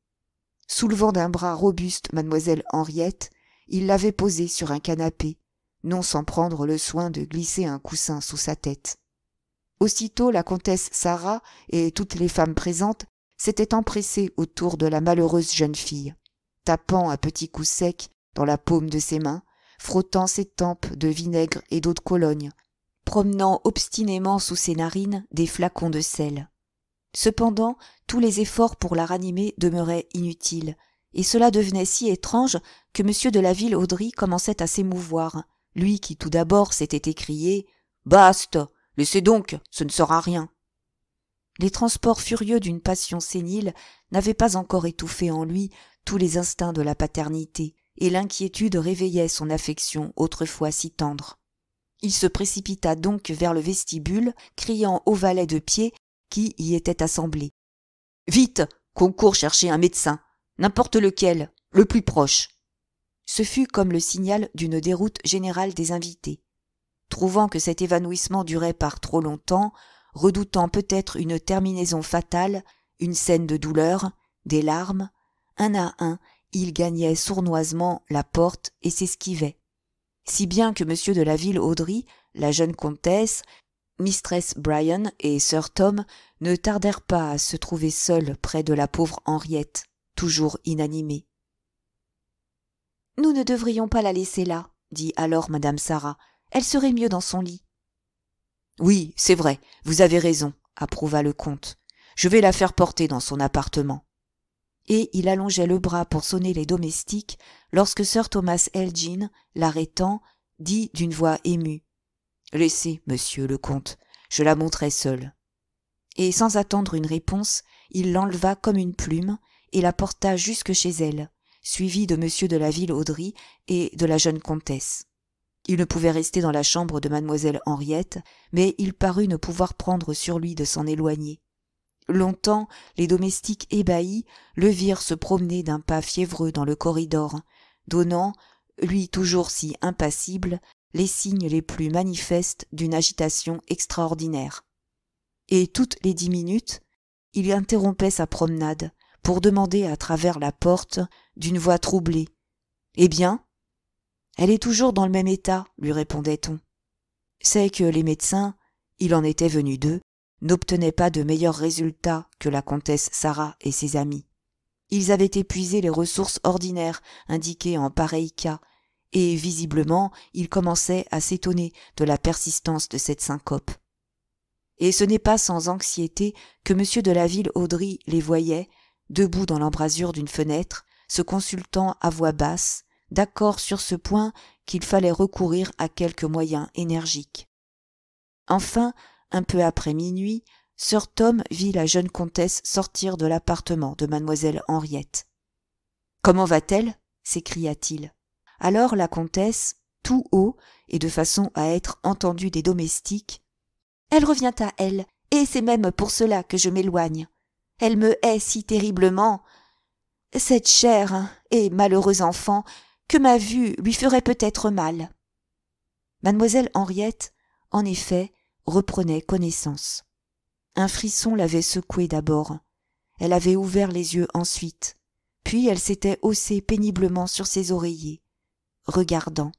Soulevant d'un bras robuste mademoiselle Henriette, il l'avait posée sur un canapé, non sans prendre le soin de glisser un coussin sous sa tête. Aussitôt la comtesse Sarah et toutes les femmes présentes s'était empressé autour de la malheureuse jeune fille, tapant à petits coups secs dans la paume de ses mains, frottant ses tempes de vinaigre et d'eau de Cologne, promenant obstinément sous ses narines des flacons de sel. Cependant, tous les efforts pour la ranimer demeuraient inutiles, et cela devenait si étrange que M. de la ville Audry commençait à s'émouvoir, lui qui tout d'abord s'était écrié Baste Laissez donc, ce ne sera rien les transports furieux d'une passion sénile n'avaient pas encore étouffé en lui tous les instincts de la paternité, et l'inquiétude réveillait son affection autrefois si tendre. Il se précipita donc vers le vestibule, criant aux valets de pied qui y étaient assemblés. Vite, qu'on court chercher un médecin, n'importe lequel, le plus proche. Ce fut comme le signal d'une déroute générale des invités. Trouvant que cet évanouissement durait par trop longtemps, redoutant peut-être une terminaison fatale, une scène de douleur, des larmes, un à un, il gagnait sournoisement la porte et s'esquivait. Si bien que monsieur de la ville Audry, la jeune comtesse, Mistress Brian et Sir Tom ne tardèrent pas à se trouver seuls près de la pauvre Henriette, toujours inanimée. Nous ne devrions pas la laisser là, dit alors madame Sarah. Elle serait mieux dans son lit. Oui, c'est vrai, vous avez raison, approuva le comte. Je vais la faire porter dans son appartement. Et il allongeait le bras pour sonner les domestiques lorsque sir Thomas Elgin, l'arrêtant, dit d'une voix émue. Laissez, monsieur le comte, je la montrerai seule. Et sans attendre une réponse, il l'enleva comme une plume et la porta jusque chez elle, suivie de monsieur de la ville Audry et de la jeune comtesse. Il ne pouvait rester dans la chambre de mademoiselle Henriette, mais il parut ne pouvoir prendre sur lui de s'en éloigner. Longtemps, les domestiques ébahis le virent se promener d'un pas fiévreux dans le corridor, donnant, lui toujours si impassible, les signes les plus manifestes d'une agitation extraordinaire. Et toutes les dix minutes, il interrompait sa promenade pour demander à travers la porte d'une voix troublée Eh bien elle est toujours dans le même état, lui répondait-on. C'est que les médecins, il en était venu d'eux, n'obtenaient pas de meilleurs résultats que la comtesse Sarah et ses amis. Ils avaient épuisé les ressources ordinaires indiquées en pareil cas, et visiblement ils commençaient à s'étonner de la persistance de cette syncope. Et ce n'est pas sans anxiété que M. de la ville Audry les voyait, debout dans l'embrasure d'une fenêtre, se consultant à voix basse, d'accord sur ce point qu'il fallait recourir à quelques moyens énergiques. Enfin, un peu après minuit, sir Tom vit la jeune comtesse sortir de l'appartement de mademoiselle Henriette. Comment va-t-elle s'écria-t-il. Alors la comtesse, tout haut et de façon à être entendue des domestiques, Elle revient à elle, et c'est même pour cela que je m'éloigne. Elle me hait si terriblement. Cette chère et malheureuse enfant que ma vue lui ferait peut-être mal. Mademoiselle Henriette, en effet, reprenait connaissance. Un frisson l'avait secouée d'abord. Elle avait ouvert les yeux ensuite. Puis elle s'était haussée péniblement sur ses oreillers, regardant.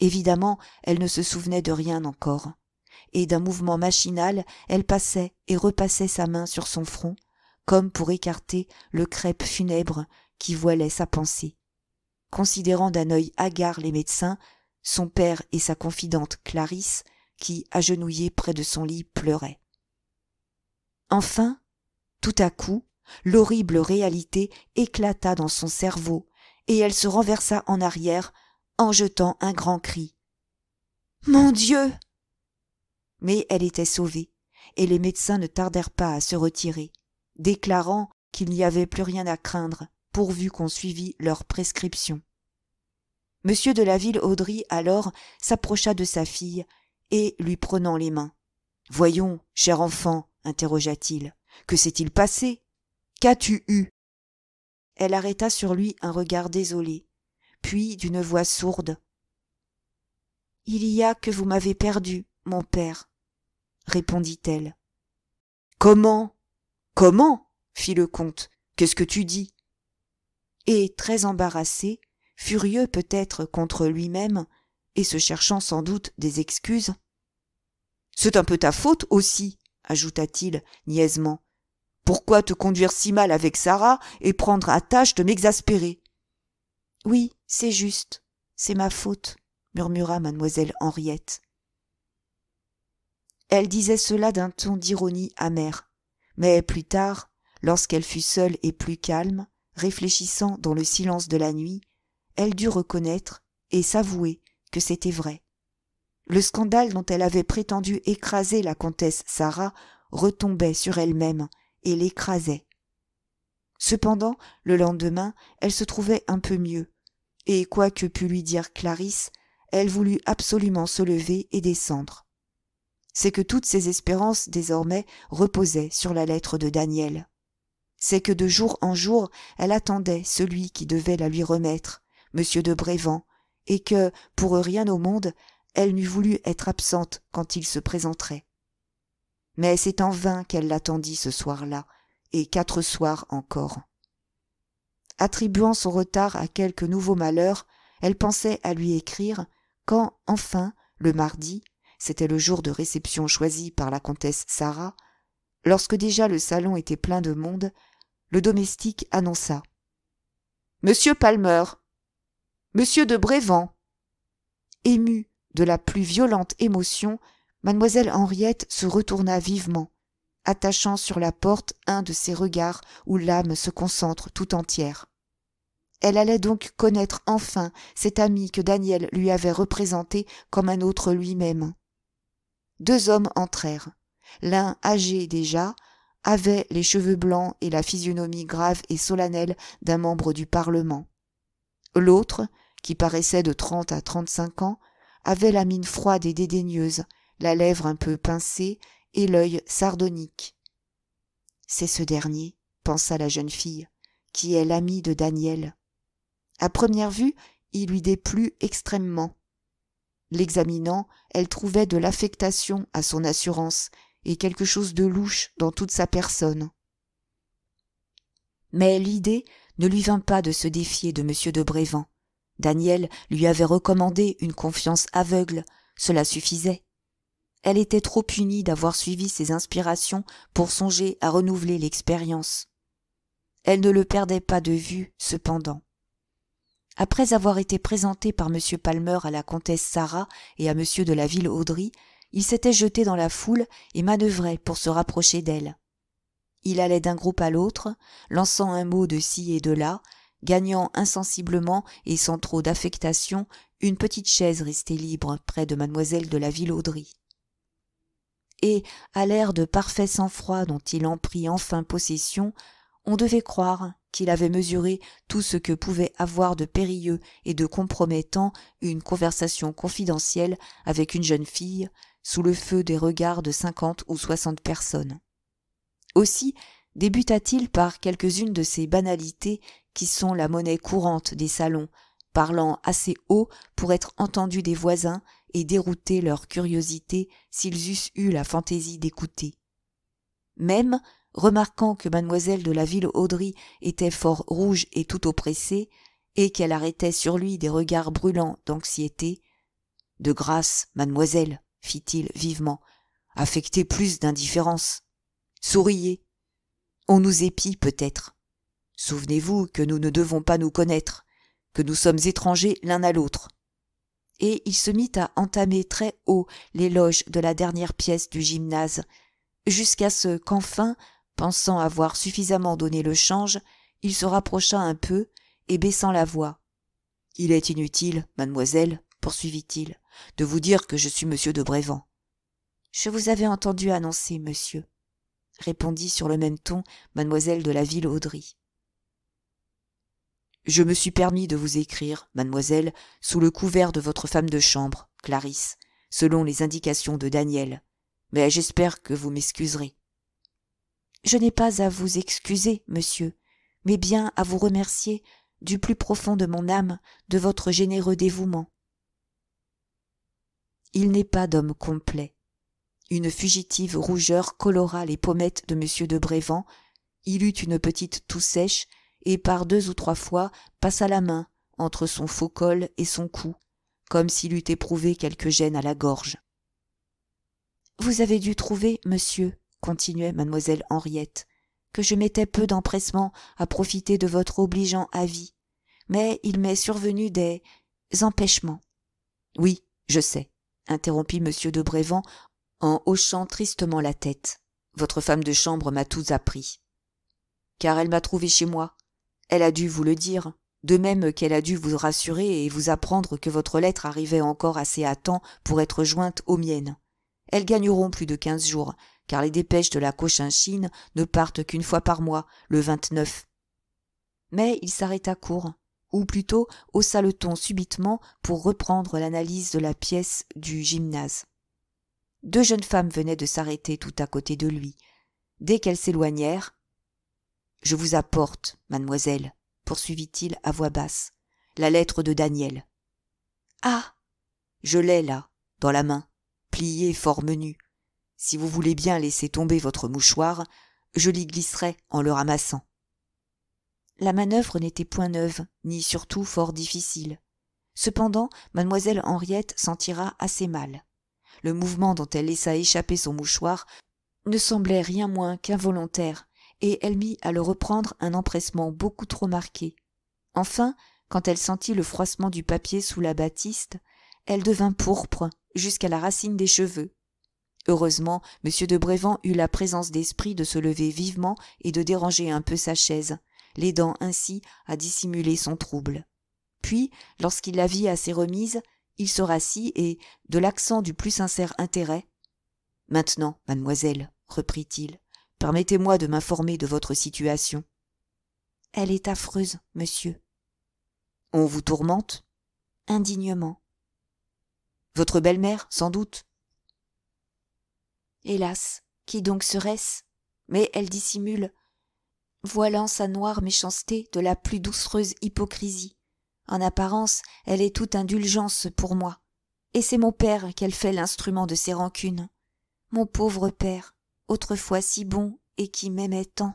Évidemment, elle ne se souvenait de rien encore. Et d'un mouvement machinal, elle passait et repassait sa main sur son front, comme pour écarter le crêpe funèbre qui voilait sa pensée considérant d'un œil hagard les médecins son père et sa confidente clarisse qui agenouillée près de son lit pleurait enfin tout à coup l'horrible réalité éclata dans son cerveau et elle se renversa en arrière en jetant un grand cri mon dieu mais elle était sauvée et les médecins ne tardèrent pas à se retirer déclarant qu'il n'y avait plus rien à craindre pourvu qu'on suivît leurs prescription. Monsieur de la ville Audry, alors, s'approcha de sa fille et lui prenant les mains. Voyons, cher enfant, interrogea-t-il, que s'est-il passé Qu'as-tu eu Elle arrêta sur lui un regard désolé, puis d'une voix sourde Il y a que vous m'avez perdu, mon père, répondit-elle. Comment Comment fit le comte. Qu'est-ce que tu dis et très embarrassé, furieux peut-être contre lui-même, et se cherchant sans doute des excuses. C'est un peu ta faute aussi, ajouta-t-il niaisement. Pourquoi te conduire si mal avec Sarah et prendre à tâche de m'exaspérer Oui, c'est juste, c'est ma faute, murmura mademoiselle Henriette. Elle disait cela d'un ton d'ironie amère, mais plus tard, lorsqu'elle fut seule et plus calme, réfléchissant dans le silence de la nuit, elle dut reconnaître et s'avouer que c'était vrai. Le scandale dont elle avait prétendu écraser la comtesse Sarah retombait sur elle-même et l'écrasait. Cependant, le lendemain, elle se trouvait un peu mieux, et quoi que pût lui dire Clarisse, elle voulut absolument se lever et descendre. C'est que toutes ses espérances désormais reposaient sur la lettre de Daniel c'est que de jour en jour elle attendait celui qui devait la lui remettre, M. de Brévent, et que, pour rien au monde, elle n'eût voulu être absente quand il se présenterait. Mais c'est en vain qu'elle l'attendit ce soir-là, et quatre soirs encore. Attribuant son retard à quelque nouveau malheur, elle pensait à lui écrire quand, enfin, le mardi, c'était le jour de réception choisi par la comtesse Sarah, lorsque déjà le salon était plein de monde, le domestique annonça. Monsieur Palmer. Monsieur de Brévent. Émue de la plus violente émotion, mademoiselle Henriette se retourna vivement, attachant sur la porte un de ces regards où l'âme se concentre tout entière. Elle allait donc connaître enfin cet ami que Daniel lui avait représenté comme un autre lui-même. Deux hommes entrèrent, l'un âgé déjà, avait les cheveux blancs et la physionomie grave et solennelle d'un membre du Parlement. L'autre, qui paraissait de trente à trente-cinq ans, avait la mine froide et dédaigneuse, la lèvre un peu pincée et l'œil sardonique. C'est ce dernier, pensa la jeune fille, qui est l'ami de Daniel. À première vue, il lui déplut extrêmement. L'examinant, elle trouvait de l'affectation à son assurance et quelque chose de louche dans toute sa personne. Mais l'idée ne lui vint pas de se défier de M. de Brévent. Daniel lui avait recommandé une confiance aveugle, cela suffisait. Elle était trop punie d'avoir suivi ses inspirations pour songer à renouveler l'expérience. Elle ne le perdait pas de vue, cependant. Après avoir été présenté par M. Palmer à la comtesse Sarah et à M. de la Ville-Audry, il s'était jeté dans la foule et manœuvrait pour se rapprocher d'elle. Il allait d'un groupe à l'autre, lançant un mot de ci et de là, gagnant insensiblement et sans trop d'affectation une petite chaise restée libre près de mademoiselle de la Ville-Audry. Et, à l'air de parfait sang-froid dont il en prit enfin possession, on devait croire qu'il avait mesuré tout ce que pouvait avoir de périlleux et de compromettant une conversation confidentielle avec une jeune fille sous le feu des regards de cinquante ou soixante personnes. Aussi débuta-t-il par quelques-unes de ces banalités qui sont la monnaie courante des salons, parlant assez haut pour être entendu des voisins et dérouter leur curiosité s'ils eussent eu la fantaisie d'écouter. Même, remarquant que mademoiselle de la ville Audry était fort rouge et tout oppressée, et qu'elle arrêtait sur lui des regards brûlants d'anxiété, de grâce, mademoiselle, fit-il vivement, affectez plus d'indifférence. Souriez. On nous épie peut-être. Souvenez-vous que nous ne devons pas nous connaître, que nous sommes étrangers l'un à l'autre. Et il se mit à entamer très haut l'éloge de la dernière pièce du gymnase, jusqu'à ce qu'enfin, pensant avoir suffisamment donné le change, il se rapprocha un peu et baissant la voix. Il est inutile, mademoiselle, poursuivit-il, de vous dire que je suis monsieur de Brévent. »« Je vous avais entendu annoncer, monsieur, répondit sur le même ton mademoiselle de la ville Audry. Je me suis permis de vous écrire, mademoiselle, sous le couvert de votre femme de chambre, Clarisse, selon les indications de Daniel, mais j'espère que vous m'excuserez. Je n'ai pas à vous excuser, monsieur, mais bien à vous remercier du plus profond de mon âme de votre généreux dévouement il n'est pas d'homme complet une fugitive rougeur colora les pommettes de m de Brévent, il eut une petite toux sèche et par deux ou trois fois passa la main entre son faux col et son cou comme s'il eût éprouvé quelque gêne à la gorge vous avez dû trouver monsieur continuait mademoiselle henriette que je mettais peu d'empressement à profiter de votre obligeant avis mais il m'est survenu des empêchements oui je sais interrompit m de Brévent en hochant tristement la tête votre femme de chambre m'a tout appris car elle m'a trouvé chez moi elle a dû vous le dire de même qu'elle a dû vous rassurer et vous apprendre que votre lettre arrivait encore assez à temps pour être jointe aux miennes elles gagneront plus de quinze jours car les dépêches de la cochinchine ne partent qu'une fois par mois le mais il s'arrêta court ou plutôt haussa le ton subitement pour reprendre l'analyse de la pièce du gymnase. Deux jeunes femmes venaient de s'arrêter tout à côté de lui. Dès qu'elles s'éloignèrent, Je vous apporte, mademoiselle, poursuivit-il à voix basse, la lettre de Daniel. Ah Je l'ai là, dans la main, pliée fort menue. Si vous voulez bien laisser tomber votre mouchoir, je l'y glisserai en le ramassant la manœuvre n'était point neuve ni surtout fort difficile cependant mademoiselle henriette s'en tira assez mal le mouvement dont elle laissa échapper son mouchoir ne semblait rien moins qu'involontaire et elle mit à le reprendre un empressement beaucoup trop marqué enfin quand elle sentit le froissement du papier sous la batiste elle devint pourpre jusqu'à la racine des cheveux heureusement m de Brévent eut la présence d'esprit de se lever vivement et de déranger un peu sa chaise l'aidant ainsi à dissimuler son trouble puis lorsqu'il la vit à ses remises, il se rassit et de l'accent du plus sincère intérêt maintenant mademoiselle reprit-il permettez-moi de m'informer de votre situation elle est affreuse monsieur on vous tourmente indignement votre belle-mère sans doute hélas qui donc serait-ce mais elle dissimule voilant sa noire méchanceté de la plus doucereuse hypocrisie. En apparence, elle est toute indulgence pour moi. Et c'est mon père qu'elle fait l'instrument de ses rancunes. Mon pauvre père, autrefois si bon et qui m'aimait tant.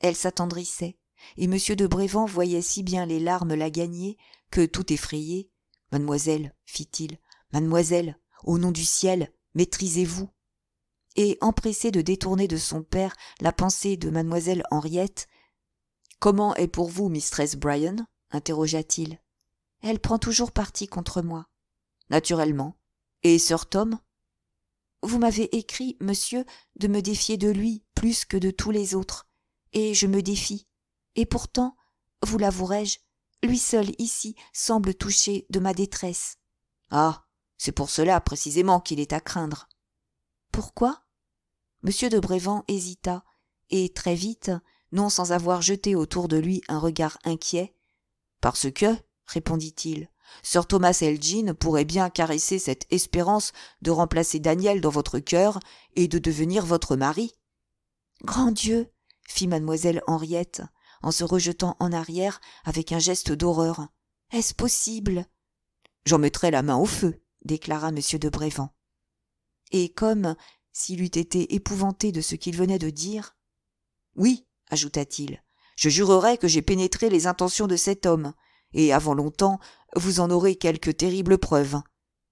Elle s'attendrissait, et M. de Brévent voyait si bien les larmes la gagner que, tout effrayé, Mademoiselle, fit-il, mademoiselle, au nom du ciel, maîtrisez-vous, et empressé de détourner de son père la pensée de mademoiselle henriette comment est pour vous mistress bryan interrogea-t-il elle prend toujours parti contre moi naturellement et sir tom vous m'avez écrit monsieur de me défier de lui plus que de tous les autres et je me défie et pourtant vous l'avouerai-je lui seul ici semble touché de ma détresse ah c'est pour cela précisément qu'il est à craindre pourquoi m de Brévent hésita et très vite non sans avoir jeté autour de lui un regard inquiet parce que répondit-il sir thomas elgin pourrait bien caresser cette espérance de remplacer daniel dans votre cœur et de devenir votre mari grand dieu fit mademoiselle henriette en se rejetant en arrière avec un geste d'horreur est-ce possible j'en mettrai la main au feu déclara m de Brévent. et comme s'il eût été épouvanté de ce qu'il venait de dire. Oui, ajouta-t-il, je jurerais que j'ai pénétré les intentions de cet homme, et avant longtemps vous en aurez quelque terrible preuve.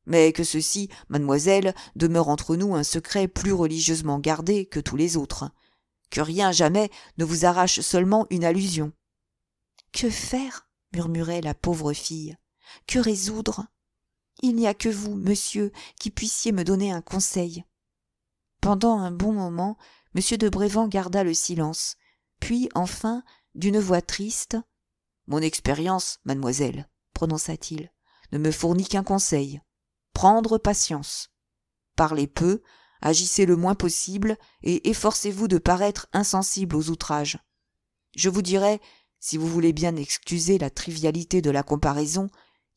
Mais que ceci, mademoiselle, demeure entre nous un secret plus religieusement gardé que tous les autres. Que rien jamais ne vous arrache seulement une allusion. Que faire murmurait la pauvre fille. Que résoudre Il n'y a que vous, monsieur, qui puissiez me donner un conseil pendant un bon moment m de Brévent garda le silence puis enfin d'une voix triste mon expérience mademoiselle prononça-t-il ne me fournit qu'un conseil prendre patience parlez peu agissez le moins possible et efforcez-vous de paraître insensible aux outrages je vous dirai, si vous voulez bien excuser la trivialité de la comparaison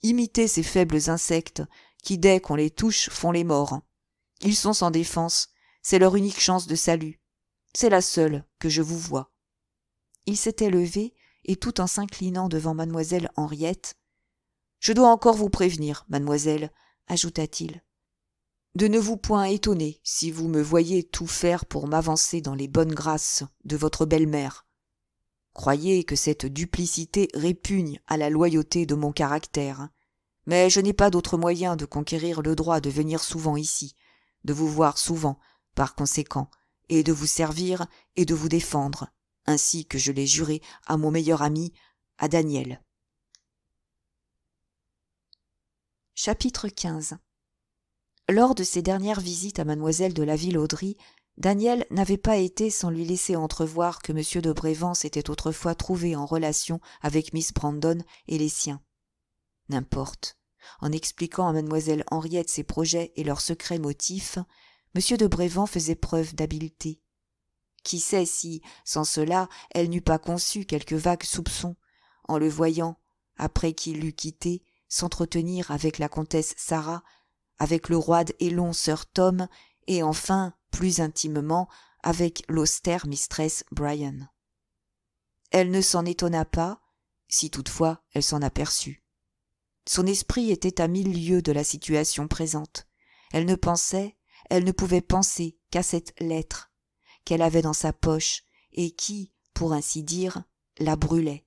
imitez ces faibles insectes qui dès qu'on les touche font les morts ils sont sans défense c'est leur unique chance de salut. C'est la seule que je vous vois. Il s'était levé, et tout en s'inclinant devant mademoiselle Henriette. Je dois encore vous prévenir, mademoiselle, ajouta-t-il, de ne vous point étonner si vous me voyez tout faire pour m'avancer dans les bonnes grâces de votre belle-mère. Croyez que cette duplicité répugne à la loyauté de mon caractère, mais je n'ai pas d'autre moyen de conquérir le droit de venir souvent ici, de vous voir souvent, par conséquent, et de vous servir et de vous défendre, ainsi que je l'ai juré à mon meilleur ami, à Daniel. Chapitre XV Lors de ses dernières visites à mademoiselle de la Ville-Audry, Daniel n'avait pas été sans lui laisser entrevoir que M. de Brévent s'était autrefois trouvé en relation avec Miss Brandon et les siens. N'importe. En expliquant à mademoiselle Henriette ses projets et leurs secrets motifs, m de Brévent faisait preuve d'habileté qui sait si sans cela elle n'eût pas conçu quelques vagues soupçons, en le voyant après qu'il l'eût quitté, s'entretenir avec la comtesse sarah avec le roide et long sœur tom et enfin plus intimement avec l'austère mistress Brian. elle ne s'en étonna pas si toutefois elle s'en aperçut son esprit était à mille lieues de la situation présente elle ne pensait elle ne pouvait penser qu'à cette lettre qu'elle avait dans sa poche et qui, pour ainsi dire, la brûlait.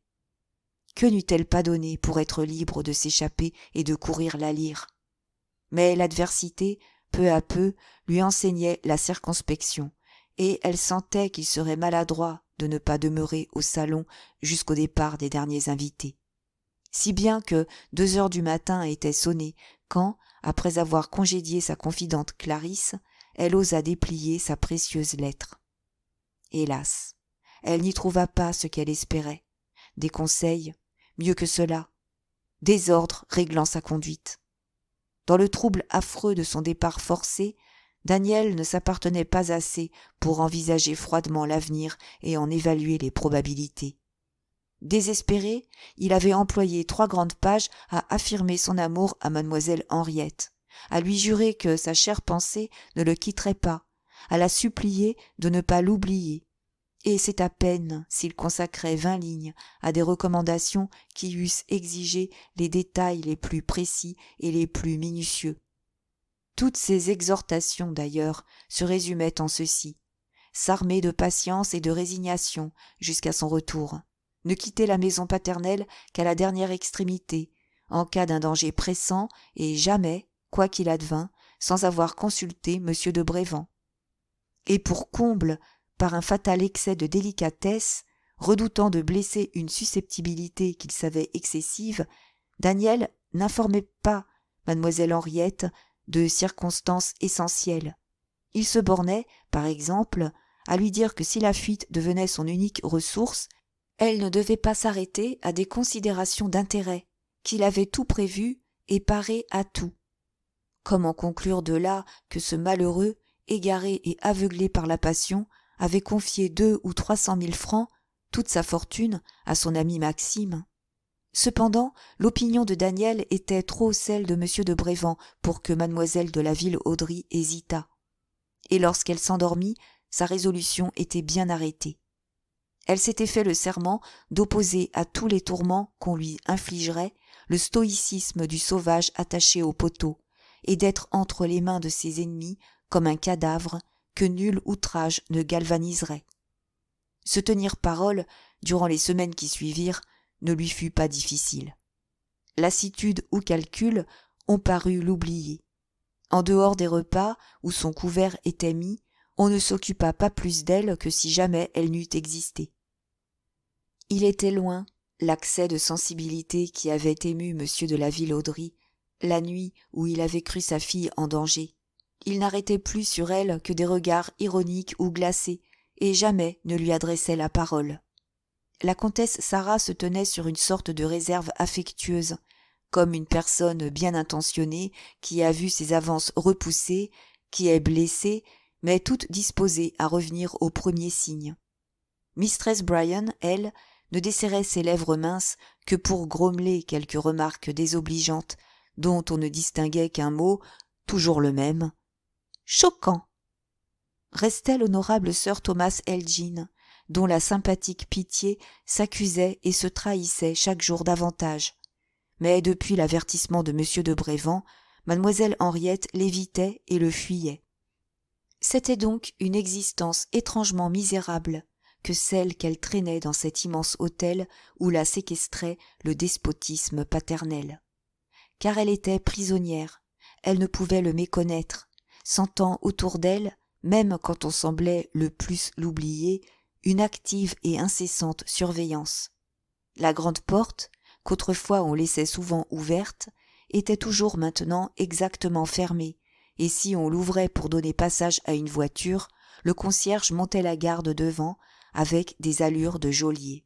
Que n'eût-elle pas donné pour être libre de s'échapper et de courir la lire Mais l'adversité, peu à peu, lui enseignait la circonspection, et elle sentait qu'il serait maladroit de ne pas demeurer au salon jusqu'au départ des derniers invités. Si bien que deux heures du matin étaient sonnées quand, après avoir congédié sa confidente Clarisse, elle osa déplier sa précieuse lettre. Hélas, elle n'y trouva pas ce qu'elle espérait. Des conseils, mieux que cela, des ordres réglant sa conduite. Dans le trouble affreux de son départ forcé, Daniel ne s'appartenait pas assez pour envisager froidement l'avenir et en évaluer les probabilités. Désespéré, il avait employé trois grandes pages à affirmer son amour à mademoiselle Henriette, à lui jurer que sa chère pensée ne le quitterait pas, à la supplier de ne pas l'oublier. Et c'est à peine s'il consacrait vingt lignes à des recommandations qui eussent exigé les détails les plus précis et les plus minutieux. Toutes ces exhortations, d'ailleurs, se résumaient en ceci s'armer de patience et de résignation jusqu'à son retour ne quitter la maison paternelle qu'à la dernière extrémité, en cas d'un danger pressant, et jamais, quoi qu'il advînt, sans avoir consulté M. de Brévent. Et pour comble, par un fatal excès de délicatesse, redoutant de blesser une susceptibilité qu'il savait excessive, Daniel n'informait pas mademoiselle Henriette de circonstances essentielles. Il se bornait, par exemple, à lui dire que si la fuite devenait son unique ressource, elle ne devait pas s'arrêter à des considérations d'intérêt, qu'il avait tout prévu et paré à tout. Comment conclure de là que ce malheureux, égaré et aveuglé par la passion, avait confié deux ou trois cent mille francs, toute sa fortune, à son ami Maxime Cependant, l'opinion de Daniel était trop celle de M. de Brévent pour que mademoiselle de la ville Audry hésitât. Et lorsqu'elle s'endormit, sa résolution était bien arrêtée. Elle s'était fait le serment d'opposer à tous les tourments qu'on lui infligerait le stoïcisme du sauvage attaché au poteau, et d'être entre les mains de ses ennemis comme un cadavre que nul outrage ne galvaniserait. Se tenir parole, durant les semaines qui suivirent, ne lui fut pas difficile. Lassitude ou calcul ont paru l'oublier. En dehors des repas où son couvert était mis, on ne s'occupa pas plus d'elle que si jamais elle n'eût existé. Il était loin l'accès de sensibilité qui avait ému M de la Villaudry la nuit où il avait cru sa fille en danger. Il n'arrêtait plus sur elle que des regards ironiques ou glacés, et jamais ne lui adressait la parole. La comtesse Sarah se tenait sur une sorte de réserve affectueuse, comme une personne bien intentionnée qui a vu ses avances repoussées, qui est blessée mais toutes disposées à revenir au premier signe. Mistress Bryan, elle, ne desserrait ses lèvres minces que pour grommeler quelques remarques désobligeantes dont on ne distinguait qu'un mot, toujours le même. Choquant. Restait l'honorable sœur Thomas Elgin, dont la sympathique pitié s'accusait et se trahissait chaque jour davantage. Mais depuis l'avertissement de M. de Brévent, mademoiselle Henriette l'évitait et le fuyait. C'était donc une existence étrangement misérable que celle qu'elle traînait dans cet immense hôtel où la séquestrait le despotisme paternel. Car elle était prisonnière, elle ne pouvait le méconnaître, sentant autour d'elle, même quand on semblait le plus l'oublier, une active et incessante surveillance. La grande porte, qu'autrefois on laissait souvent ouverte, était toujours maintenant exactement fermée, et si on l'ouvrait pour donner passage à une voiture, le concierge montait la garde devant avec des allures de geôlier.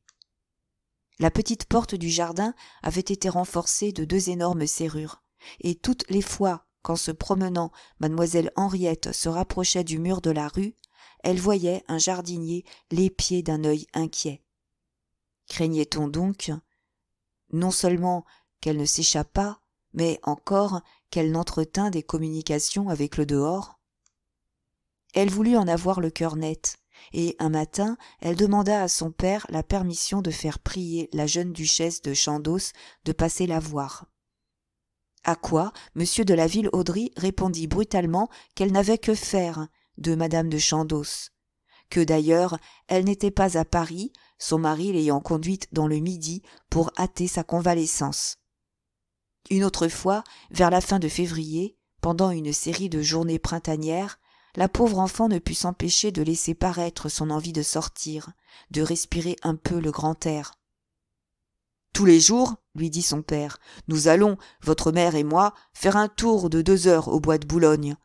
La petite porte du jardin avait été renforcée de deux énormes serrures, et toutes les fois qu'en se promenant mademoiselle Henriette se rapprochait du mur de la rue, elle voyait un jardinier pieds d'un œil inquiet. Craignait-on donc non seulement qu'elle ne s'échappât, mais encore qu'elle n'entretint des communications avec le dehors elle voulut en avoir le cœur net et un matin elle demanda à son père la permission de faire prier la jeune duchesse de chandos de passer la voir à quoi m de la Ville-Audry répondit brutalement qu'elle n'avait que faire de Madame de chandos que d'ailleurs elle n'était pas à paris son mari l'ayant conduite dans le midi pour hâter sa convalescence une autre fois, vers la fin de février, pendant une série de journées printanières, la pauvre enfant ne put s'empêcher de laisser paraître son envie de sortir, de respirer un peu le grand air. Tous les jours, lui dit son père, nous allons, votre mère et moi, faire un tour de deux heures au bois de Boulogne.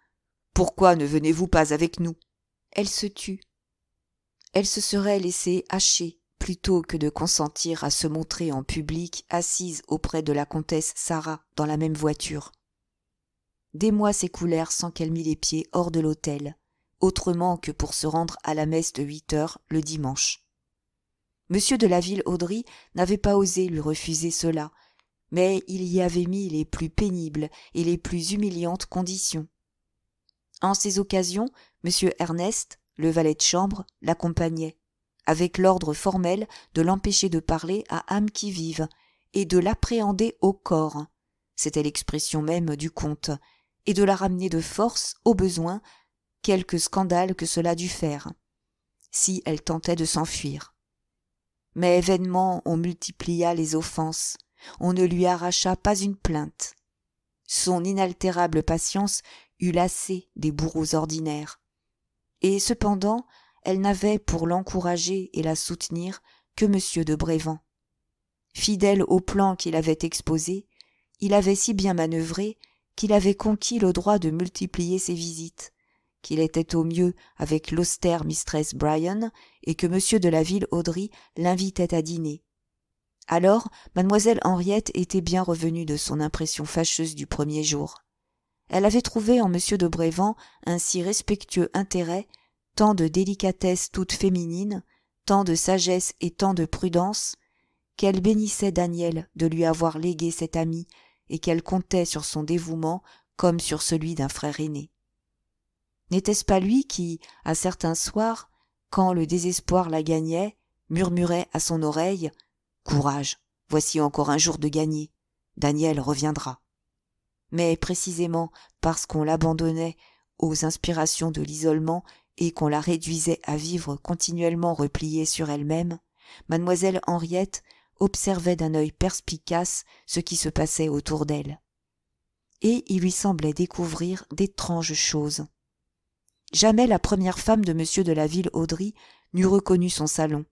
Pourquoi ne venez-vous pas avec nous Elle se tut. Elle se serait laissée hacher, plutôt que de consentir à se montrer en public assise auprès de la comtesse Sarah dans la même voiture. Des mois s'écoulèrent sans qu'elle mît les pieds hors de l'hôtel, autrement que pour se rendre à la messe de huit heures le dimanche. Monsieur de la ville Audry n'avait pas osé lui refuser cela, mais il y avait mis les plus pénibles et les plus humiliantes conditions. En ces occasions, monsieur Ernest, le valet de chambre, l'accompagnait avec l'ordre formel de l'empêcher de parler à âme qui vive et de l'appréhender au corps c'était l'expression même du comte et de la ramener de force au besoin quelque scandale que cela dût faire si elle tentait de s'enfuir mais vainement on multiplia les offenses on ne lui arracha pas une plainte son inaltérable patience eut lassé des bourreaux ordinaires et cependant elle n'avait pour l'encourager et la soutenir que m de Brévent. fidèle au plan qu'il avait exposé il avait si bien manœuvré qu'il avait conquis le droit de multiplier ses visites qu'il était au mieux avec l'austère mistress bryan et que m de la ville-audry l'invitait à dîner alors mademoiselle henriette était bien revenue de son impression fâcheuse du premier jour elle avait trouvé en m de Brévent un si respectueux intérêt tant de délicatesse toute féminine, tant de sagesse et tant de prudence, qu'elle bénissait Daniel de lui avoir légué cet ami et qu'elle comptait sur son dévouement comme sur celui d'un frère aîné. N'était-ce pas lui qui, à certains soirs, quand le désespoir la gagnait, murmurait à son oreille Courage, voici encore un jour de gagné. Daniel reviendra. Mais précisément parce qu'on l'abandonnait aux inspirations de l'isolement et qu'on la réduisait à vivre continuellement repliée sur elle-même, mademoiselle Henriette observait d'un œil perspicace ce qui se passait autour d'elle. Et il lui semblait découvrir d'étranges choses. Jamais la première femme de M. de la ville Audry n'eût reconnu son salon.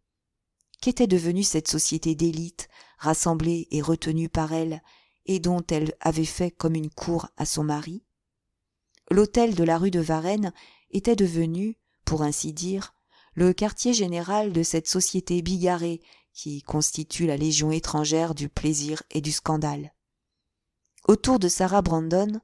Qu'était devenue cette société d'élite, rassemblée et retenue par elle, et dont elle avait fait comme une cour à son mari L'hôtel de la rue de Varennes était devenu pour ainsi dire le quartier général de cette société bigarrée qui constitue la légion étrangère du plaisir et du scandale autour de sarah brandon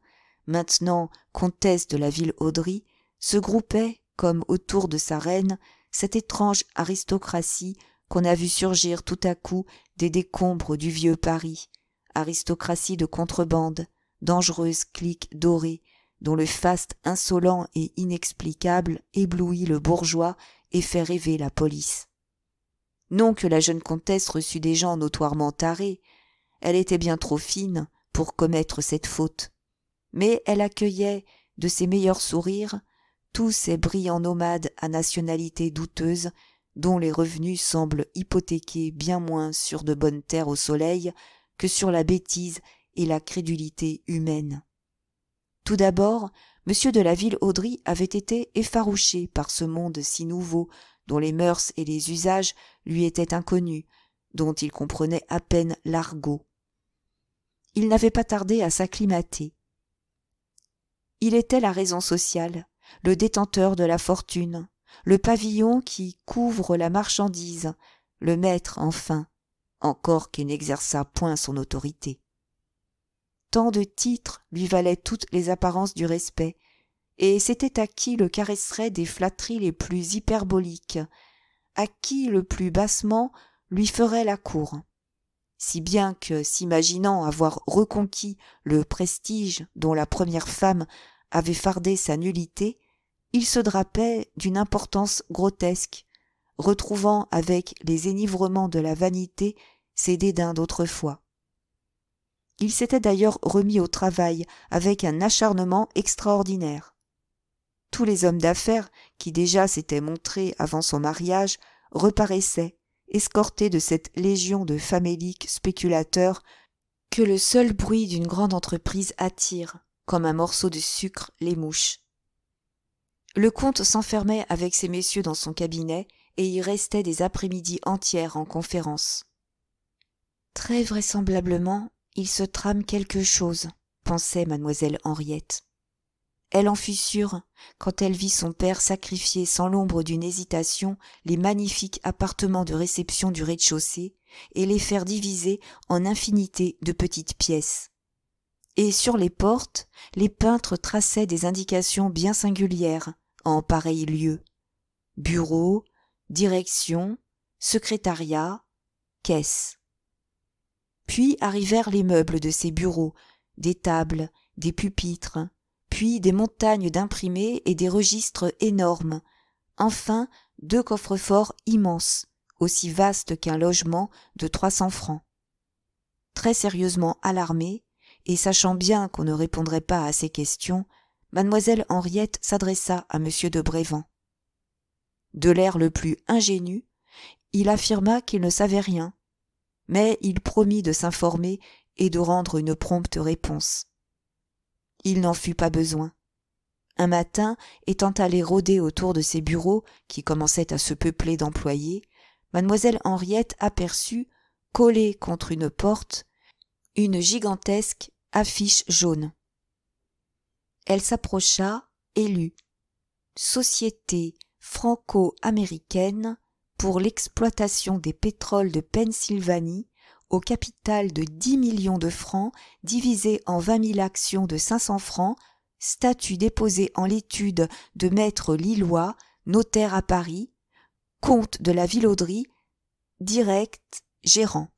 maintenant comtesse de la ville Audry, se groupait comme autour de sa reine cette étrange aristocratie qu'on a vu surgir tout à coup des décombres du vieux paris aristocratie de contrebande dangereuse clique dorée dont le faste insolent et inexplicable éblouit le bourgeois et fait rêver la police. Non que la jeune comtesse reçût des gens notoirement tarés, elle était bien trop fine pour commettre cette faute, mais elle accueillait de ses meilleurs sourires tous ces brillants nomades à nationalité douteuse dont les revenus semblent hypothéqués bien moins sur de bonnes terres au soleil que sur la bêtise et la crédulité humaine. Tout d'abord, M. de la Ville-Audry avait été effarouché par ce monde si nouveau, dont les mœurs et les usages lui étaient inconnus, dont il comprenait à peine l'argot. Il n'avait pas tardé à s'acclimater. Il était la raison sociale, le détenteur de la fortune, le pavillon qui couvre la marchandise, le maître enfin, encore qu'il n'exerça point son autorité tant de titres lui valaient toutes les apparences du respect, et c'était à qui le caresserait des flatteries les plus hyperboliques, à qui le plus bassement lui ferait la cour. Si bien que, s'imaginant avoir reconquis le prestige dont la première femme avait fardé sa nullité, il se drapait d'une importance grotesque, retrouvant avec les énivrements de la vanité ses dédains d'autrefois. Il s'était d'ailleurs remis au travail avec un acharnement extraordinaire. Tous les hommes d'affaires qui déjà s'étaient montrés avant son mariage reparaissaient, escortés de cette légion de faméliques spéculateurs que le seul bruit d'une grande entreprise attire, comme un morceau de sucre les mouches. Le comte s'enfermait avec ces messieurs dans son cabinet et y restait des après-midi entières en conférence. Très vraisemblablement, il se trame quelque chose pensait mademoiselle henriette elle en fut sûre quand elle vit son père sacrifier sans l'ombre d'une hésitation les magnifiques appartements de réception du rez-de-chaussée et les faire diviser en infinité de petites pièces et sur les portes les peintres traçaient des indications bien singulières en pareil lieu bureau direction secrétariat caisse puis arrivèrent les meubles de ses bureaux des tables des pupitres puis des montagnes d'imprimés et des registres énormes enfin deux coffres forts immenses aussi vastes qu'un logement de trois cents francs très sérieusement alarmée et sachant bien qu'on ne répondrait pas à ses questions mademoiselle henriette s'adressa à m de Brévent. de l'air le plus ingénu il affirma qu'il ne savait rien mais il promit de s'informer et de rendre une prompte réponse. Il n'en fut pas besoin. Un matin, étant allé rôder autour de ses bureaux, qui commençaient à se peupler d'employés, mademoiselle Henriette aperçut, collée contre une porte, une gigantesque affiche jaune. Elle s'approcha et lut Société franco-américaine pour l'exploitation des pétroles de Pennsylvanie au capital de 10 millions de francs divisé en 20 000 actions de 500 francs, statut déposé en l'étude de maître Lillois, notaire à Paris, comte de la Villaudry, direct gérant.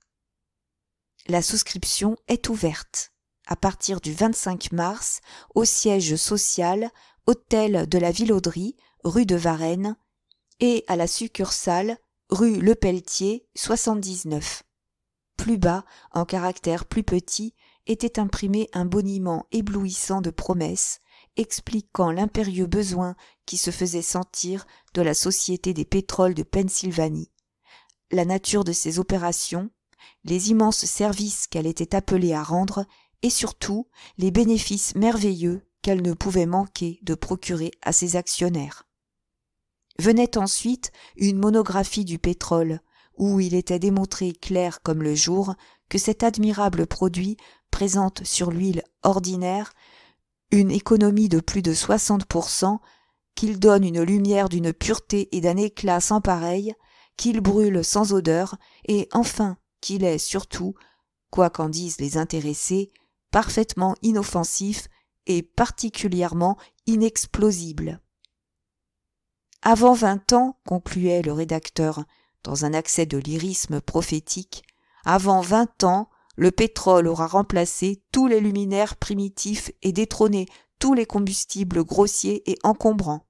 La souscription est ouverte à partir du 25 mars au siège social Hôtel de la Villaudry, rue de Varennes, et à la succursale rue Le Pelletier 79. Plus bas, en caractères plus petits, était imprimé un boniment éblouissant de promesses, expliquant l'impérieux besoin qui se faisait sentir de la Société des pétroles de Pennsylvanie, la nature de ses opérations, les immenses services qu'elle était appelée à rendre, et surtout les bénéfices merveilleux qu'elle ne pouvait manquer de procurer à ses actionnaires. Venait ensuite une monographie du pétrole, où il était démontré clair comme le jour que cet admirable produit présente sur l'huile ordinaire une économie de plus de 60%, qu'il donne une lumière d'une pureté et d'un éclat sans pareil, qu'il brûle sans odeur, et enfin qu'il est surtout, quoi qu'en disent les intéressés, parfaitement inoffensif et particulièrement inexplosible. Avant vingt ans, concluait le rédacteur, dans un accès de lyrisme prophétique, avant vingt ans, le pétrole aura remplacé tous les luminaires primitifs et détrôné tous les combustibles grossiers et encombrants.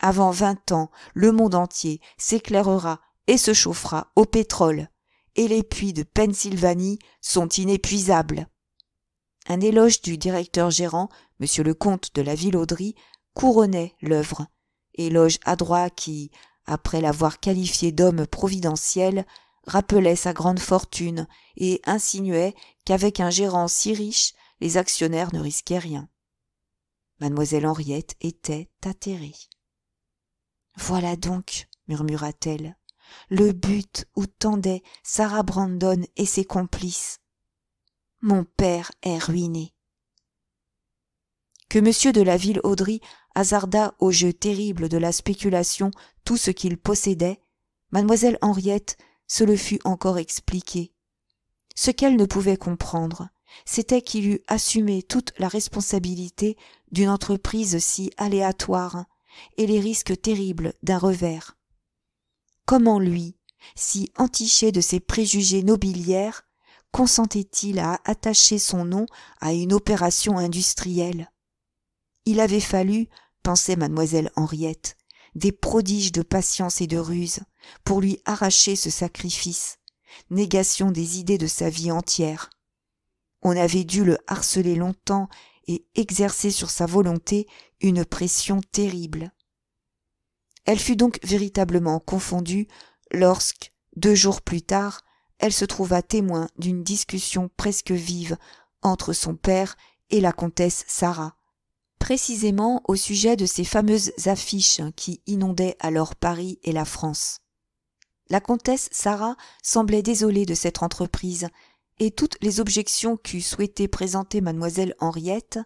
Avant vingt ans, le monde entier s'éclairera et se chauffera au pétrole, et les puits de Pennsylvanie sont inépuisables. Un éloge du directeur gérant, M. le comte de la Audry, couronnait l'œuvre, éloge adroit qui, après l'avoir qualifié d'homme providentiel, rappelait sa grande fortune et insinuait qu'avec un gérant si riche, les actionnaires ne risquaient rien. Mademoiselle Henriette était atterrée. Voilà donc, murmura-t-elle, le but où tendaient Sarah Brandon et ses complices. Mon père est ruiné. Que monsieur de la ville Audry hasarda au jeu terrible de la spéculation tout ce qu'il possédait, mademoiselle Henriette se le fut encore expliqué. Ce qu'elle ne pouvait comprendre, c'était qu'il eût assumé toute la responsabilité d'une entreprise si aléatoire et les risques terribles d'un revers. Comment lui, si entiché de ses préjugés nobiliaires, consentait-il à attacher son nom à une opération industrielle Il avait fallu pensait mademoiselle Henriette, des prodiges de patience et de ruse, pour lui arracher ce sacrifice, négation des idées de sa vie entière. On avait dû le harceler longtemps et exercer sur sa volonté une pression terrible. Elle fut donc véritablement confondue lorsque, deux jours plus tard, elle se trouva témoin d'une discussion presque vive entre son père et la comtesse Sarah, précisément au sujet de ces fameuses affiches qui inondaient alors Paris et la France. La comtesse Sarah semblait désolée de cette entreprise, et toutes les objections qu'eût souhaité présenter mademoiselle Henriette,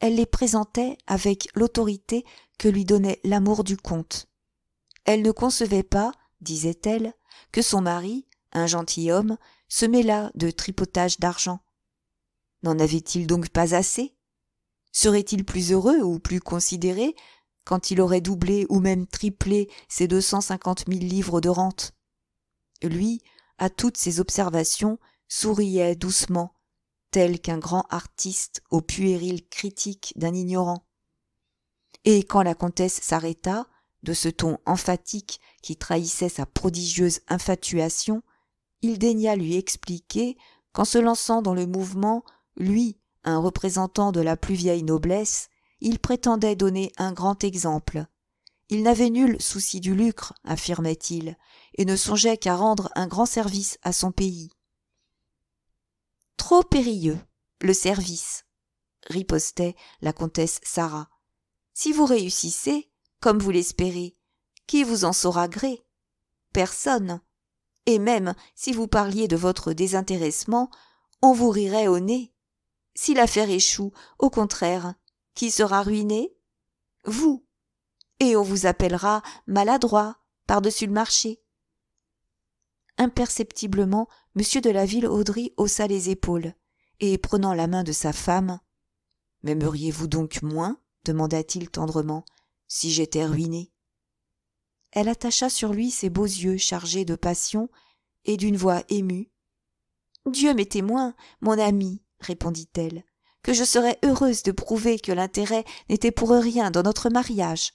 elle les présentait avec l'autorité que lui donnait l'amour du comte. Elle ne concevait pas, disait-elle, que son mari, un gentilhomme, se mêla de tripotage d'argent. N'en avait-il donc pas assez Serait-il plus heureux ou plus considéré quand il aurait doublé ou même triplé ses deux cent cinquante mille livres de rente Lui, à toutes ces observations, souriait doucement, tel qu'un grand artiste au puéril critique d'un ignorant. Et quand la comtesse s'arrêta, de ce ton emphatique qui trahissait sa prodigieuse infatuation, il daigna lui expliquer qu'en se lançant dans le mouvement, lui, un représentant de la plus vieille noblesse, il prétendait donner un grand exemple. Il n'avait nul souci du lucre, affirmait-il, et ne songeait qu'à rendre un grand service à son pays. Trop périlleux, le service, ripostait la comtesse Sarah. Si vous réussissez, comme vous l'espérez, qui vous en saura gré Personne. Et même si vous parliez de votre désintéressement, on vous rirait au nez si l'affaire échoue, au contraire, qui sera ruiné Vous. Et on vous appellera maladroit, par-dessus le marché. Imperceptiblement, M. de la Ville-Audry haussa les épaules, et prenant la main de sa femme, M'aimeriez-vous donc moins demanda-t-il tendrement, si j'étais ruiné Elle attacha sur lui ses beaux yeux chargés de passion, et d'une voix émue Dieu m'est témoin, mon ami, répondit-elle, que je serais heureuse de prouver que l'intérêt n'était pour rien dans notre mariage.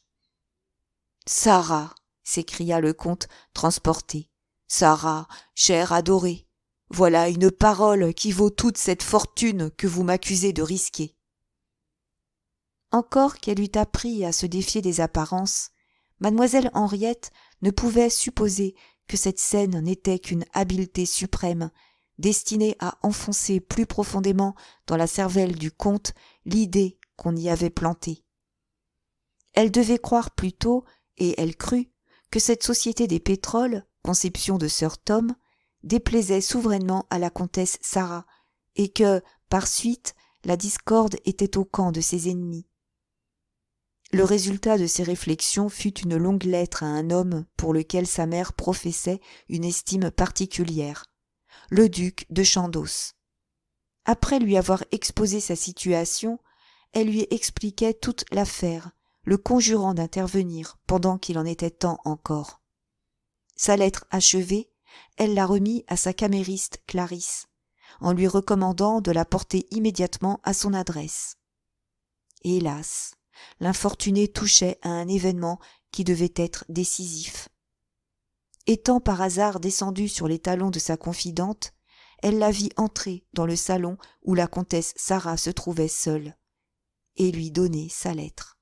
Sarah, s'écria le comte, transporté. Sarah, chère adorée, voilà une parole qui vaut toute cette fortune que vous m'accusez de risquer. Encore qu'elle eût appris à se défier des apparences, mademoiselle Henriette ne pouvait supposer que cette scène n'était qu'une habileté suprême destinée à enfoncer plus profondément dans la cervelle du comte l'idée qu'on y avait plantée. Elle devait croire plutôt, et elle crut, que cette société des pétroles, conception de sœur Tom, déplaisait souverainement à la comtesse Sarah, et que, par suite, la discorde était au camp de ses ennemis. Le résultat de ces réflexions fut une longue lettre à un homme pour lequel sa mère professait une estime particulière, le duc de Chandos. Après lui avoir exposé sa situation, elle lui expliquait toute l'affaire, le conjurant d'intervenir pendant qu'il en était temps encore. Sa lettre achevée, elle la remit à sa camériste Clarisse, en lui recommandant de la porter immédiatement à son adresse. Hélas, l'infortuné touchait à un événement qui devait être décisif étant par hasard descendue sur les talons de sa confidente, elle la vit entrer dans le salon où la comtesse Sarah se trouvait seule, et lui donner sa lettre.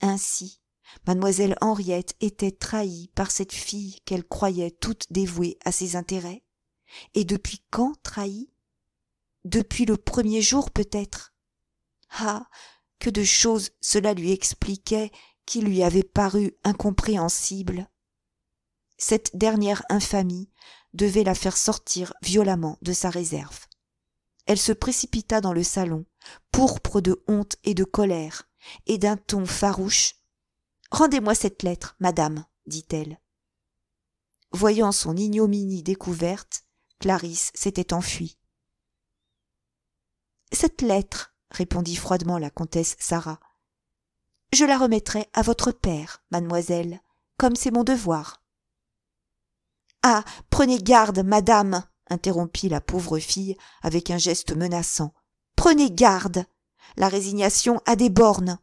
Ainsi, mademoiselle Henriette était trahie par cette fille qu'elle croyait toute dévouée à ses intérêts, et depuis quand trahie Depuis le premier jour peut-être. Ah. Que de choses cela lui expliquait qui lui avaient paru incompréhensibles. Cette dernière infamie devait la faire sortir violemment de sa réserve. Elle se précipita dans le salon, pourpre de honte et de colère, et d'un ton farouche. Rendez-moi cette lettre, madame, dit-elle. Voyant son ignominie découverte, Clarisse s'était enfuie. Cette lettre, répondit froidement la comtesse Sarah. Je la remettrai à votre père, mademoiselle, comme c'est mon devoir. Ah. Prenez garde, madame. interrompit la pauvre fille avec un geste menaçant. Prenez garde. La résignation a des bornes.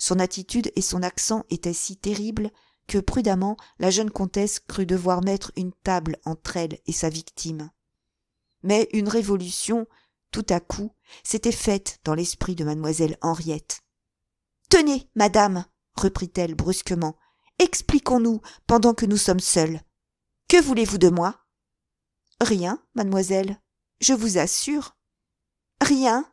Son attitude et son accent étaient si terribles que prudemment la jeune comtesse crut devoir mettre une table entre elle et sa victime. Mais une révolution, tout à coup, s'était faite dans l'esprit de mademoiselle Henriette. Tenez, madame, reprit-elle brusquement, expliquons-nous pendant que nous sommes seuls. Que voulez-vous de moi Rien, mademoiselle, je vous assure. Rien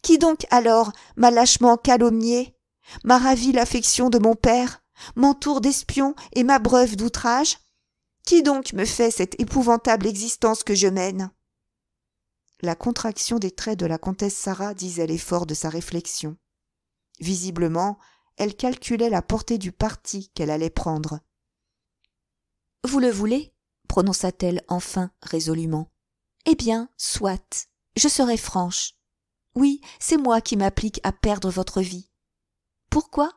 Qui donc alors m'a lâchement calomnié, m'a ravi l'affection de mon père, m'entoure d'espions et m'abreuve d'outrages Qui donc me fait cette épouvantable existence que je mène La contraction des traits de la comtesse Sarah disait l'effort de sa réflexion. Visiblement, elle calculait la portée du parti qu'elle allait prendre. Vous le voulez prononça-t-elle enfin résolument. Eh bien, soit, je serai franche. Oui, c'est moi qui m'applique à perdre votre vie. Pourquoi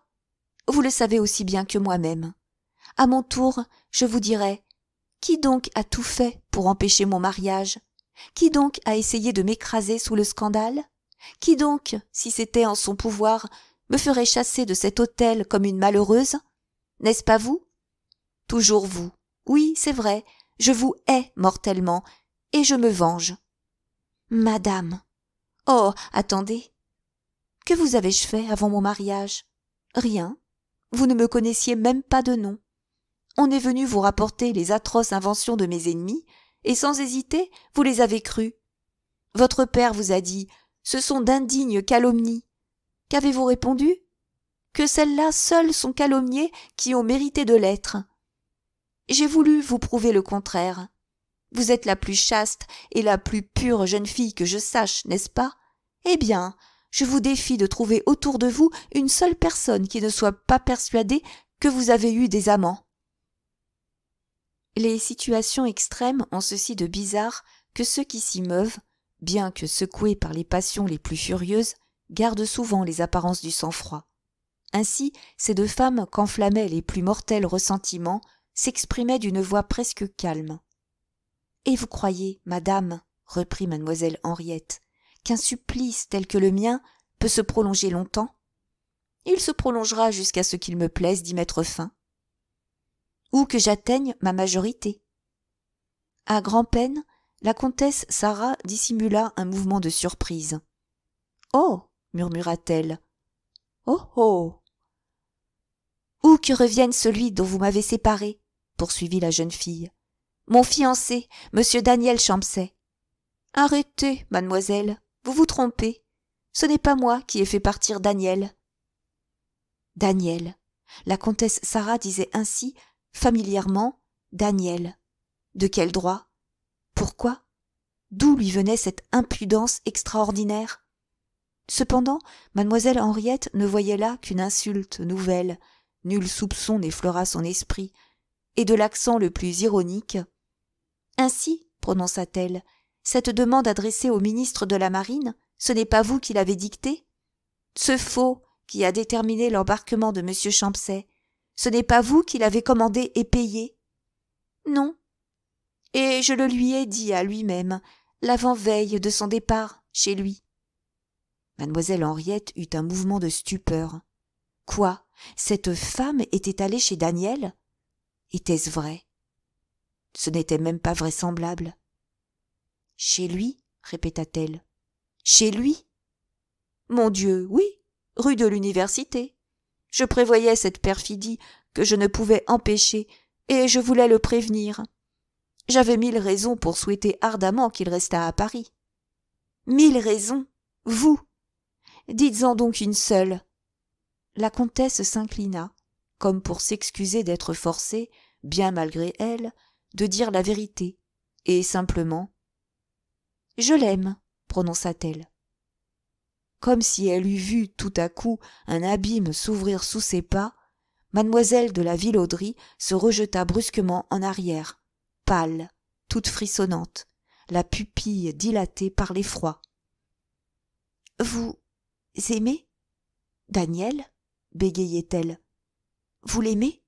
Vous le savez aussi bien que moi-même. À mon tour, je vous dirai Qui donc a tout fait pour empêcher mon mariage Qui donc a essayé de m'écraser sous le scandale Qui donc, si c'était en son pouvoir, me ferait chasser de cet hôtel comme une malheureuse N'est-ce pas vous Toujours vous. Oui, c'est vrai, je vous hais mortellement, et je me venge. Madame. Oh. Attendez. Que vous avais je fait avant mon mariage? Rien. Vous ne me connaissiez même pas de nom. On est venu vous rapporter les atroces inventions de mes ennemis, et sans hésiter, vous les avez crues. Votre père vous a dit Ce sont d'indignes calomnies. Qu'avez-vous répondu Que celles-là seules sont calomniées qui ont mérité de l'être j'ai voulu vous prouver le contraire. Vous êtes la plus chaste et la plus pure jeune fille que je sache, n'est-ce pas Eh bien, je vous défie de trouver autour de vous une seule personne qui ne soit pas persuadée que vous avez eu des amants. Les situations extrêmes ont ceci de bizarre que ceux qui s'y meuvent, bien que secoués par les passions les plus furieuses, gardent souvent les apparences du sang-froid. Ainsi, ces deux femmes qu'enflammaient les plus mortels ressentiments s'exprimait d'une voix presque calme. Et vous croyez, madame, reprit mademoiselle Henriette, qu'un supplice tel que le mien peut se prolonger longtemps? Il se prolongera jusqu'à ce qu'il me plaise d'y mettre fin. Ou que j'atteigne ma majorité. À grand-peine, la comtesse Sarah dissimula un mouvement de surprise. Oh murmura-t-elle. Oh oh Où que revienne celui dont vous m'avez séparé, poursuivit la jeune fille. Mon fiancé, monsieur Daniel Champsay. Arrêtez, mademoiselle, vous vous trompez. Ce n'est pas moi qui ai fait partir Daniel. Daniel. La comtesse Sarah disait ainsi, familièrement, Daniel. De quel droit Pourquoi D'où lui venait cette impudence extraordinaire Cependant, mademoiselle Henriette ne voyait là qu'une insulte nouvelle. Nul soupçon n'effleura son esprit et de l'accent le plus ironique. Ainsi, prononça-t-elle, cette demande adressée au ministre de la Marine, ce n'est pas vous qui l'avez dictée Ce faux qui a déterminé l'embarquement de M. Champsay, ce n'est pas vous qui l'avez commandé et payé Non. Et je le lui ai dit à lui-même, l'avant-veille de son départ, chez lui. Mademoiselle Henriette eut un mouvement de stupeur. Quoi Cette femme était allée chez Daniel était-ce vrai ce n'était même pas vraisemblable chez lui répéta-t-elle chez lui mon dieu oui rue de l'université je prévoyais cette perfidie que je ne pouvais empêcher et je voulais le prévenir j'avais mille raisons pour souhaiter ardemment qu'il restât à paris mille raisons vous dites-en donc une seule la comtesse s'inclina comme pour s'excuser d'être forcée bien malgré elle, de dire la vérité, et simplement Je l'aime, prononça-t-elle. Comme si elle eût vu tout à coup un abîme s'ouvrir sous ses pas, mademoiselle de la Villaudry se rejeta brusquement en arrière, pâle, toute frissonnante, la pupille dilatée par l'effroi. Vous aimez Daniel bégayait-elle. Vous l'aimez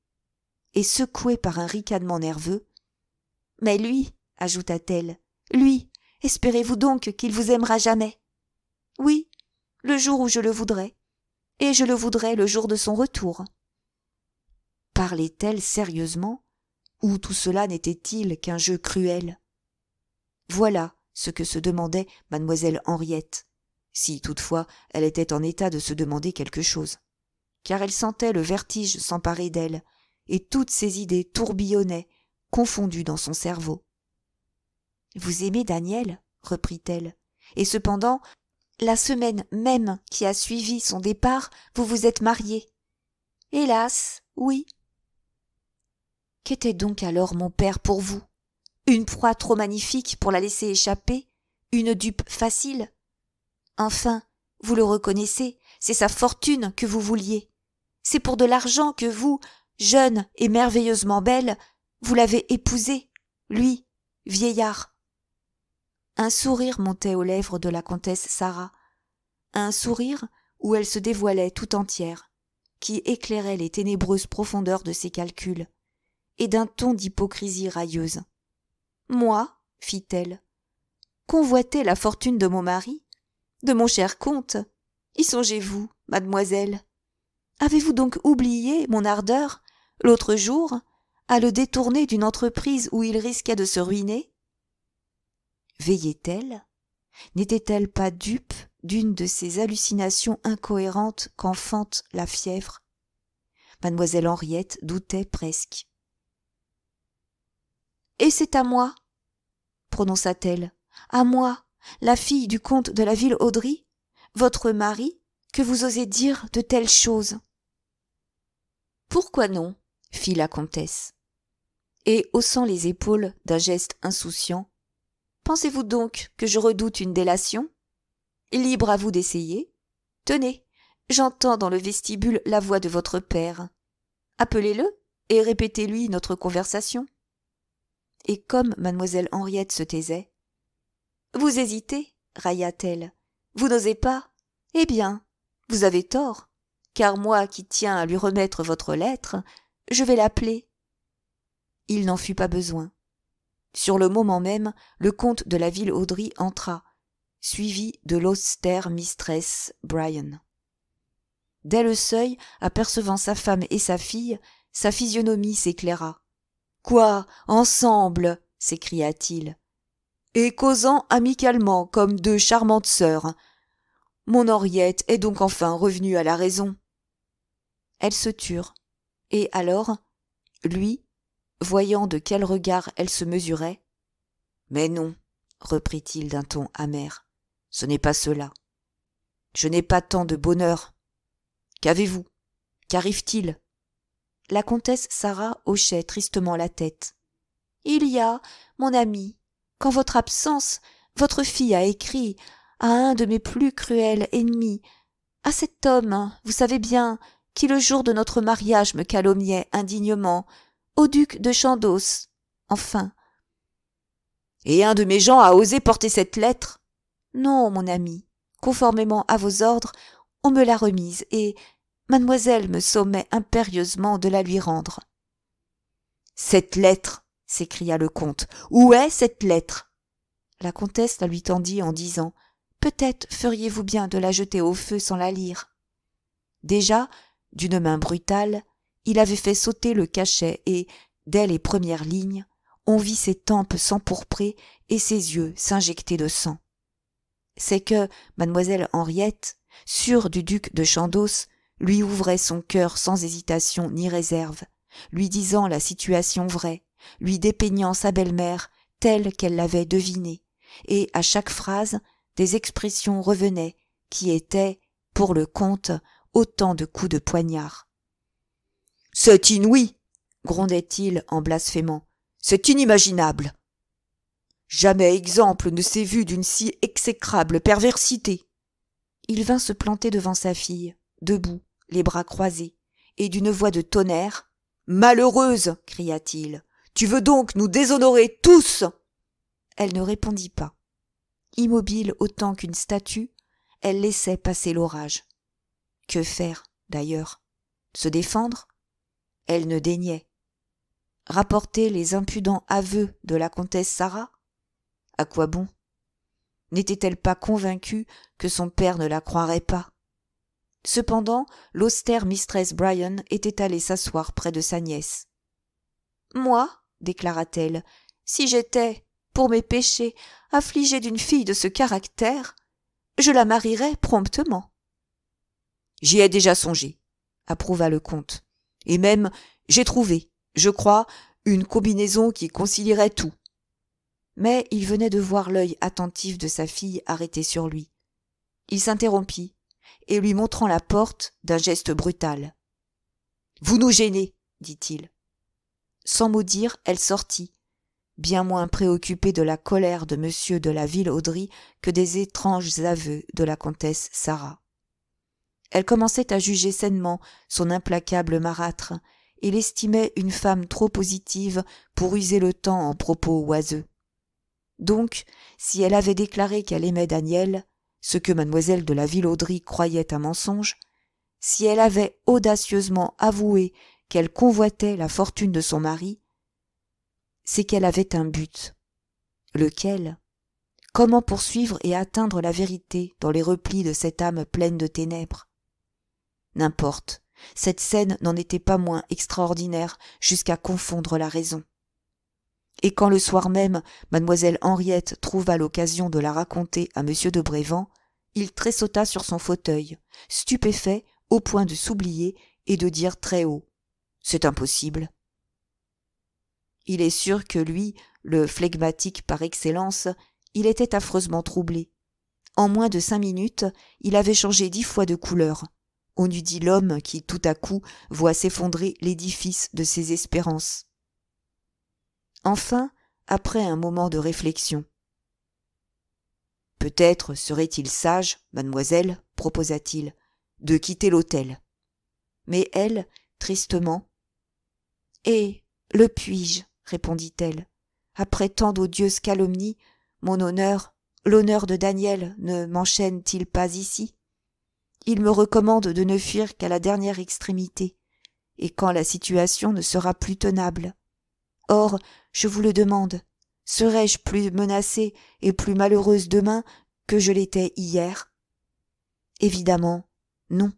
et secouée par un ricanement nerveux. Mais lui, ajouta-t-elle, lui, espérez-vous donc qu'il vous aimera jamais Oui, le jour où je le voudrai, et je le voudrai le jour de son retour. Parlait-elle sérieusement, ou tout cela n'était-il qu'un jeu cruel Voilà ce que se demandait mademoiselle Henriette, si toutefois elle était en état de se demander quelque chose, car elle sentait le vertige s'emparer d'elle, et toutes ses idées tourbillonnaient, confondues dans son cerveau. Vous aimez Daniel, reprit-elle, et cependant, la semaine même qui a suivi son départ, vous vous êtes mariée ?»« Hélas, oui. Qu'était donc alors mon père pour vous Une proie trop magnifique pour la laisser échapper Une dupe facile Enfin, vous le reconnaissez, c'est sa fortune que vous vouliez. C'est pour de l'argent que vous, jeune et merveilleusement belle, vous l'avez épousé, lui, vieillard. Un sourire montait aux lèvres de la comtesse Sarah, un sourire où elle se dévoilait tout entière, qui éclairait les ténébreuses profondeurs de ses calculs, et d'un ton d'hypocrisie railleuse. Moi, fit-elle, convoiter la fortune de mon mari, de mon cher comte, y songez-vous, mademoiselle. Avez-vous donc oublié mon ardeur l'autre jour, à le détourner d'une entreprise où il risquait de se ruiner Veillait-elle N'était-elle pas dupe d'une de ces hallucinations incohérentes qu'enfante la fièvre Mademoiselle Henriette doutait presque. Et c'est à moi prononça-t-elle, à moi, la fille du comte de la ville Audry, votre mari, que vous osez dire de telles choses. Pourquoi non fit la comtesse. Et, haussant les épaules d'un geste insouciant, Pensez-vous donc que je redoute une délation Libre à vous d'essayer. Tenez, j'entends dans le vestibule la voix de votre père. Appelez-le et répétez-lui notre conversation. Et comme mademoiselle Henriette se taisait, Vous hésitez, railla-t-elle. Vous n'osez pas Eh bien, vous avez tort, car moi qui tiens à lui remettre votre lettre, je vais l'appeler. Il n'en fut pas besoin. Sur le moment même, le comte de la ville Audry entra, suivi de l'austère mistress Brian. Dès le seuil, apercevant sa femme et sa fille, sa physionomie s'éclaira. Quoi, ensemble s'écria-t-il. Et causant amicalement comme deux charmantes sœurs. Mon Henriette est donc enfin revenue à la raison. Elles se turent. Et alors, lui, voyant de quel regard elle se mesurait, Mais non, reprit-il d'un ton amer, ce n'est pas cela. Je n'ai pas tant de bonheur. Qu'avez-vous Qu'arrive-t-il La comtesse Sarah hochait tristement la tête. Il y a, mon ami, qu'en votre absence, votre fille a écrit à un de mes plus cruels ennemis, à cet homme, hein, vous savez bien, qui le jour de notre mariage me calomniait indignement, au duc de Chandos, enfin. Et un de mes gens a osé porter cette lettre Non, mon ami. Conformément à vos ordres, on me l'a remise et mademoiselle me sommait impérieusement de la lui rendre. Cette lettre s'écria le comte. Où est cette lettre La comtesse la lui tendit en disant Peut-être feriez-vous bien de la jeter au feu sans la lire. Déjà, d'une main brutale, il avait fait sauter le cachet et, dès les premières lignes, on vit ses tempes s'empourprer et ses yeux s'injecter de sang. C'est que mademoiselle Henriette, sûre du duc de Chandos, lui ouvrait son cœur sans hésitation ni réserve, lui disant la situation vraie, lui dépeignant sa belle-mère telle qu'elle l'avait devinée, et à chaque phrase, des expressions revenaient qui étaient, pour le comte, autant de coups de poignard. C'est inouï grondait-il en blasphémant. C'est inimaginable. Jamais exemple ne s'est vu d'une si exécrable perversité. Il vint se planter devant sa fille, debout, les bras croisés, et d'une voix de tonnerre. Malheureuse. cria-t-il. Tu veux donc nous déshonorer tous. Elle ne répondit pas. Immobile autant qu'une statue, elle laissait passer l'orage. Que faire, d'ailleurs Se défendre Elle ne daignait. Rapporter les impudents aveux de la comtesse Sarah À quoi bon N'était-elle pas convaincue que son père ne la croirait pas Cependant, l'austère mistress Bryan était allée s'asseoir près de sa nièce. Moi, déclara-t-elle, si j'étais, pour mes péchés, affligée d'une fille de ce caractère, je la marierais promptement. J'y ai déjà songé, approuva le comte. Et même, j'ai trouvé, je crois, une combinaison qui concilierait tout. Mais il venait de voir l'œil attentif de sa fille arrêté sur lui. Il s'interrompit, et lui montrant la porte d'un geste brutal. Vous nous gênez, dit-il. Sans mot dire, elle sortit, bien moins préoccupée de la colère de monsieur de la ville Audry que des étranges aveux de la comtesse Sarah. Elle commençait à juger sainement son implacable marâtre. et l'estimait une femme trop positive pour user le temps en propos oiseux. Donc, si elle avait déclaré qu'elle aimait Daniel, ce que mademoiselle de la Villaudry croyait un mensonge, si elle avait audacieusement avoué qu'elle convoitait la fortune de son mari, c'est qu'elle avait un but. Lequel Comment poursuivre et atteindre la vérité dans les replis de cette âme pleine de ténèbres N'importe. Cette scène n'en était pas moins extraordinaire jusqu'à confondre la raison. Et quand le soir même, mademoiselle Henriette trouva l'occasion de la raconter à M. de Brévent, il tressauta sur son fauteuil, stupéfait au point de s'oublier et de dire très haut C'est impossible. Il est sûr que lui, le flegmatique par excellence, il était affreusement troublé. En moins de cinq minutes, il avait changé dix fois de couleur, on eût dit l'homme qui, tout à coup, voit s'effondrer l'édifice de ses espérances. Enfin, après un moment de réflexion. Peut-être serait-il sage, mademoiselle, proposa-t-il, de quitter l'hôtel. Mais elle, tristement, Eh, le puis-je, répondit-elle. Après tant d'odieuses calomnies, mon honneur, l'honneur de Daniel ne m'enchaîne-t-il pas ici il me recommande de ne fuir qu'à la dernière extrémité, et quand la situation ne sera plus tenable. Or, je vous le demande, serais-je plus menacée et plus malheureuse demain que je l'étais hier Évidemment, non.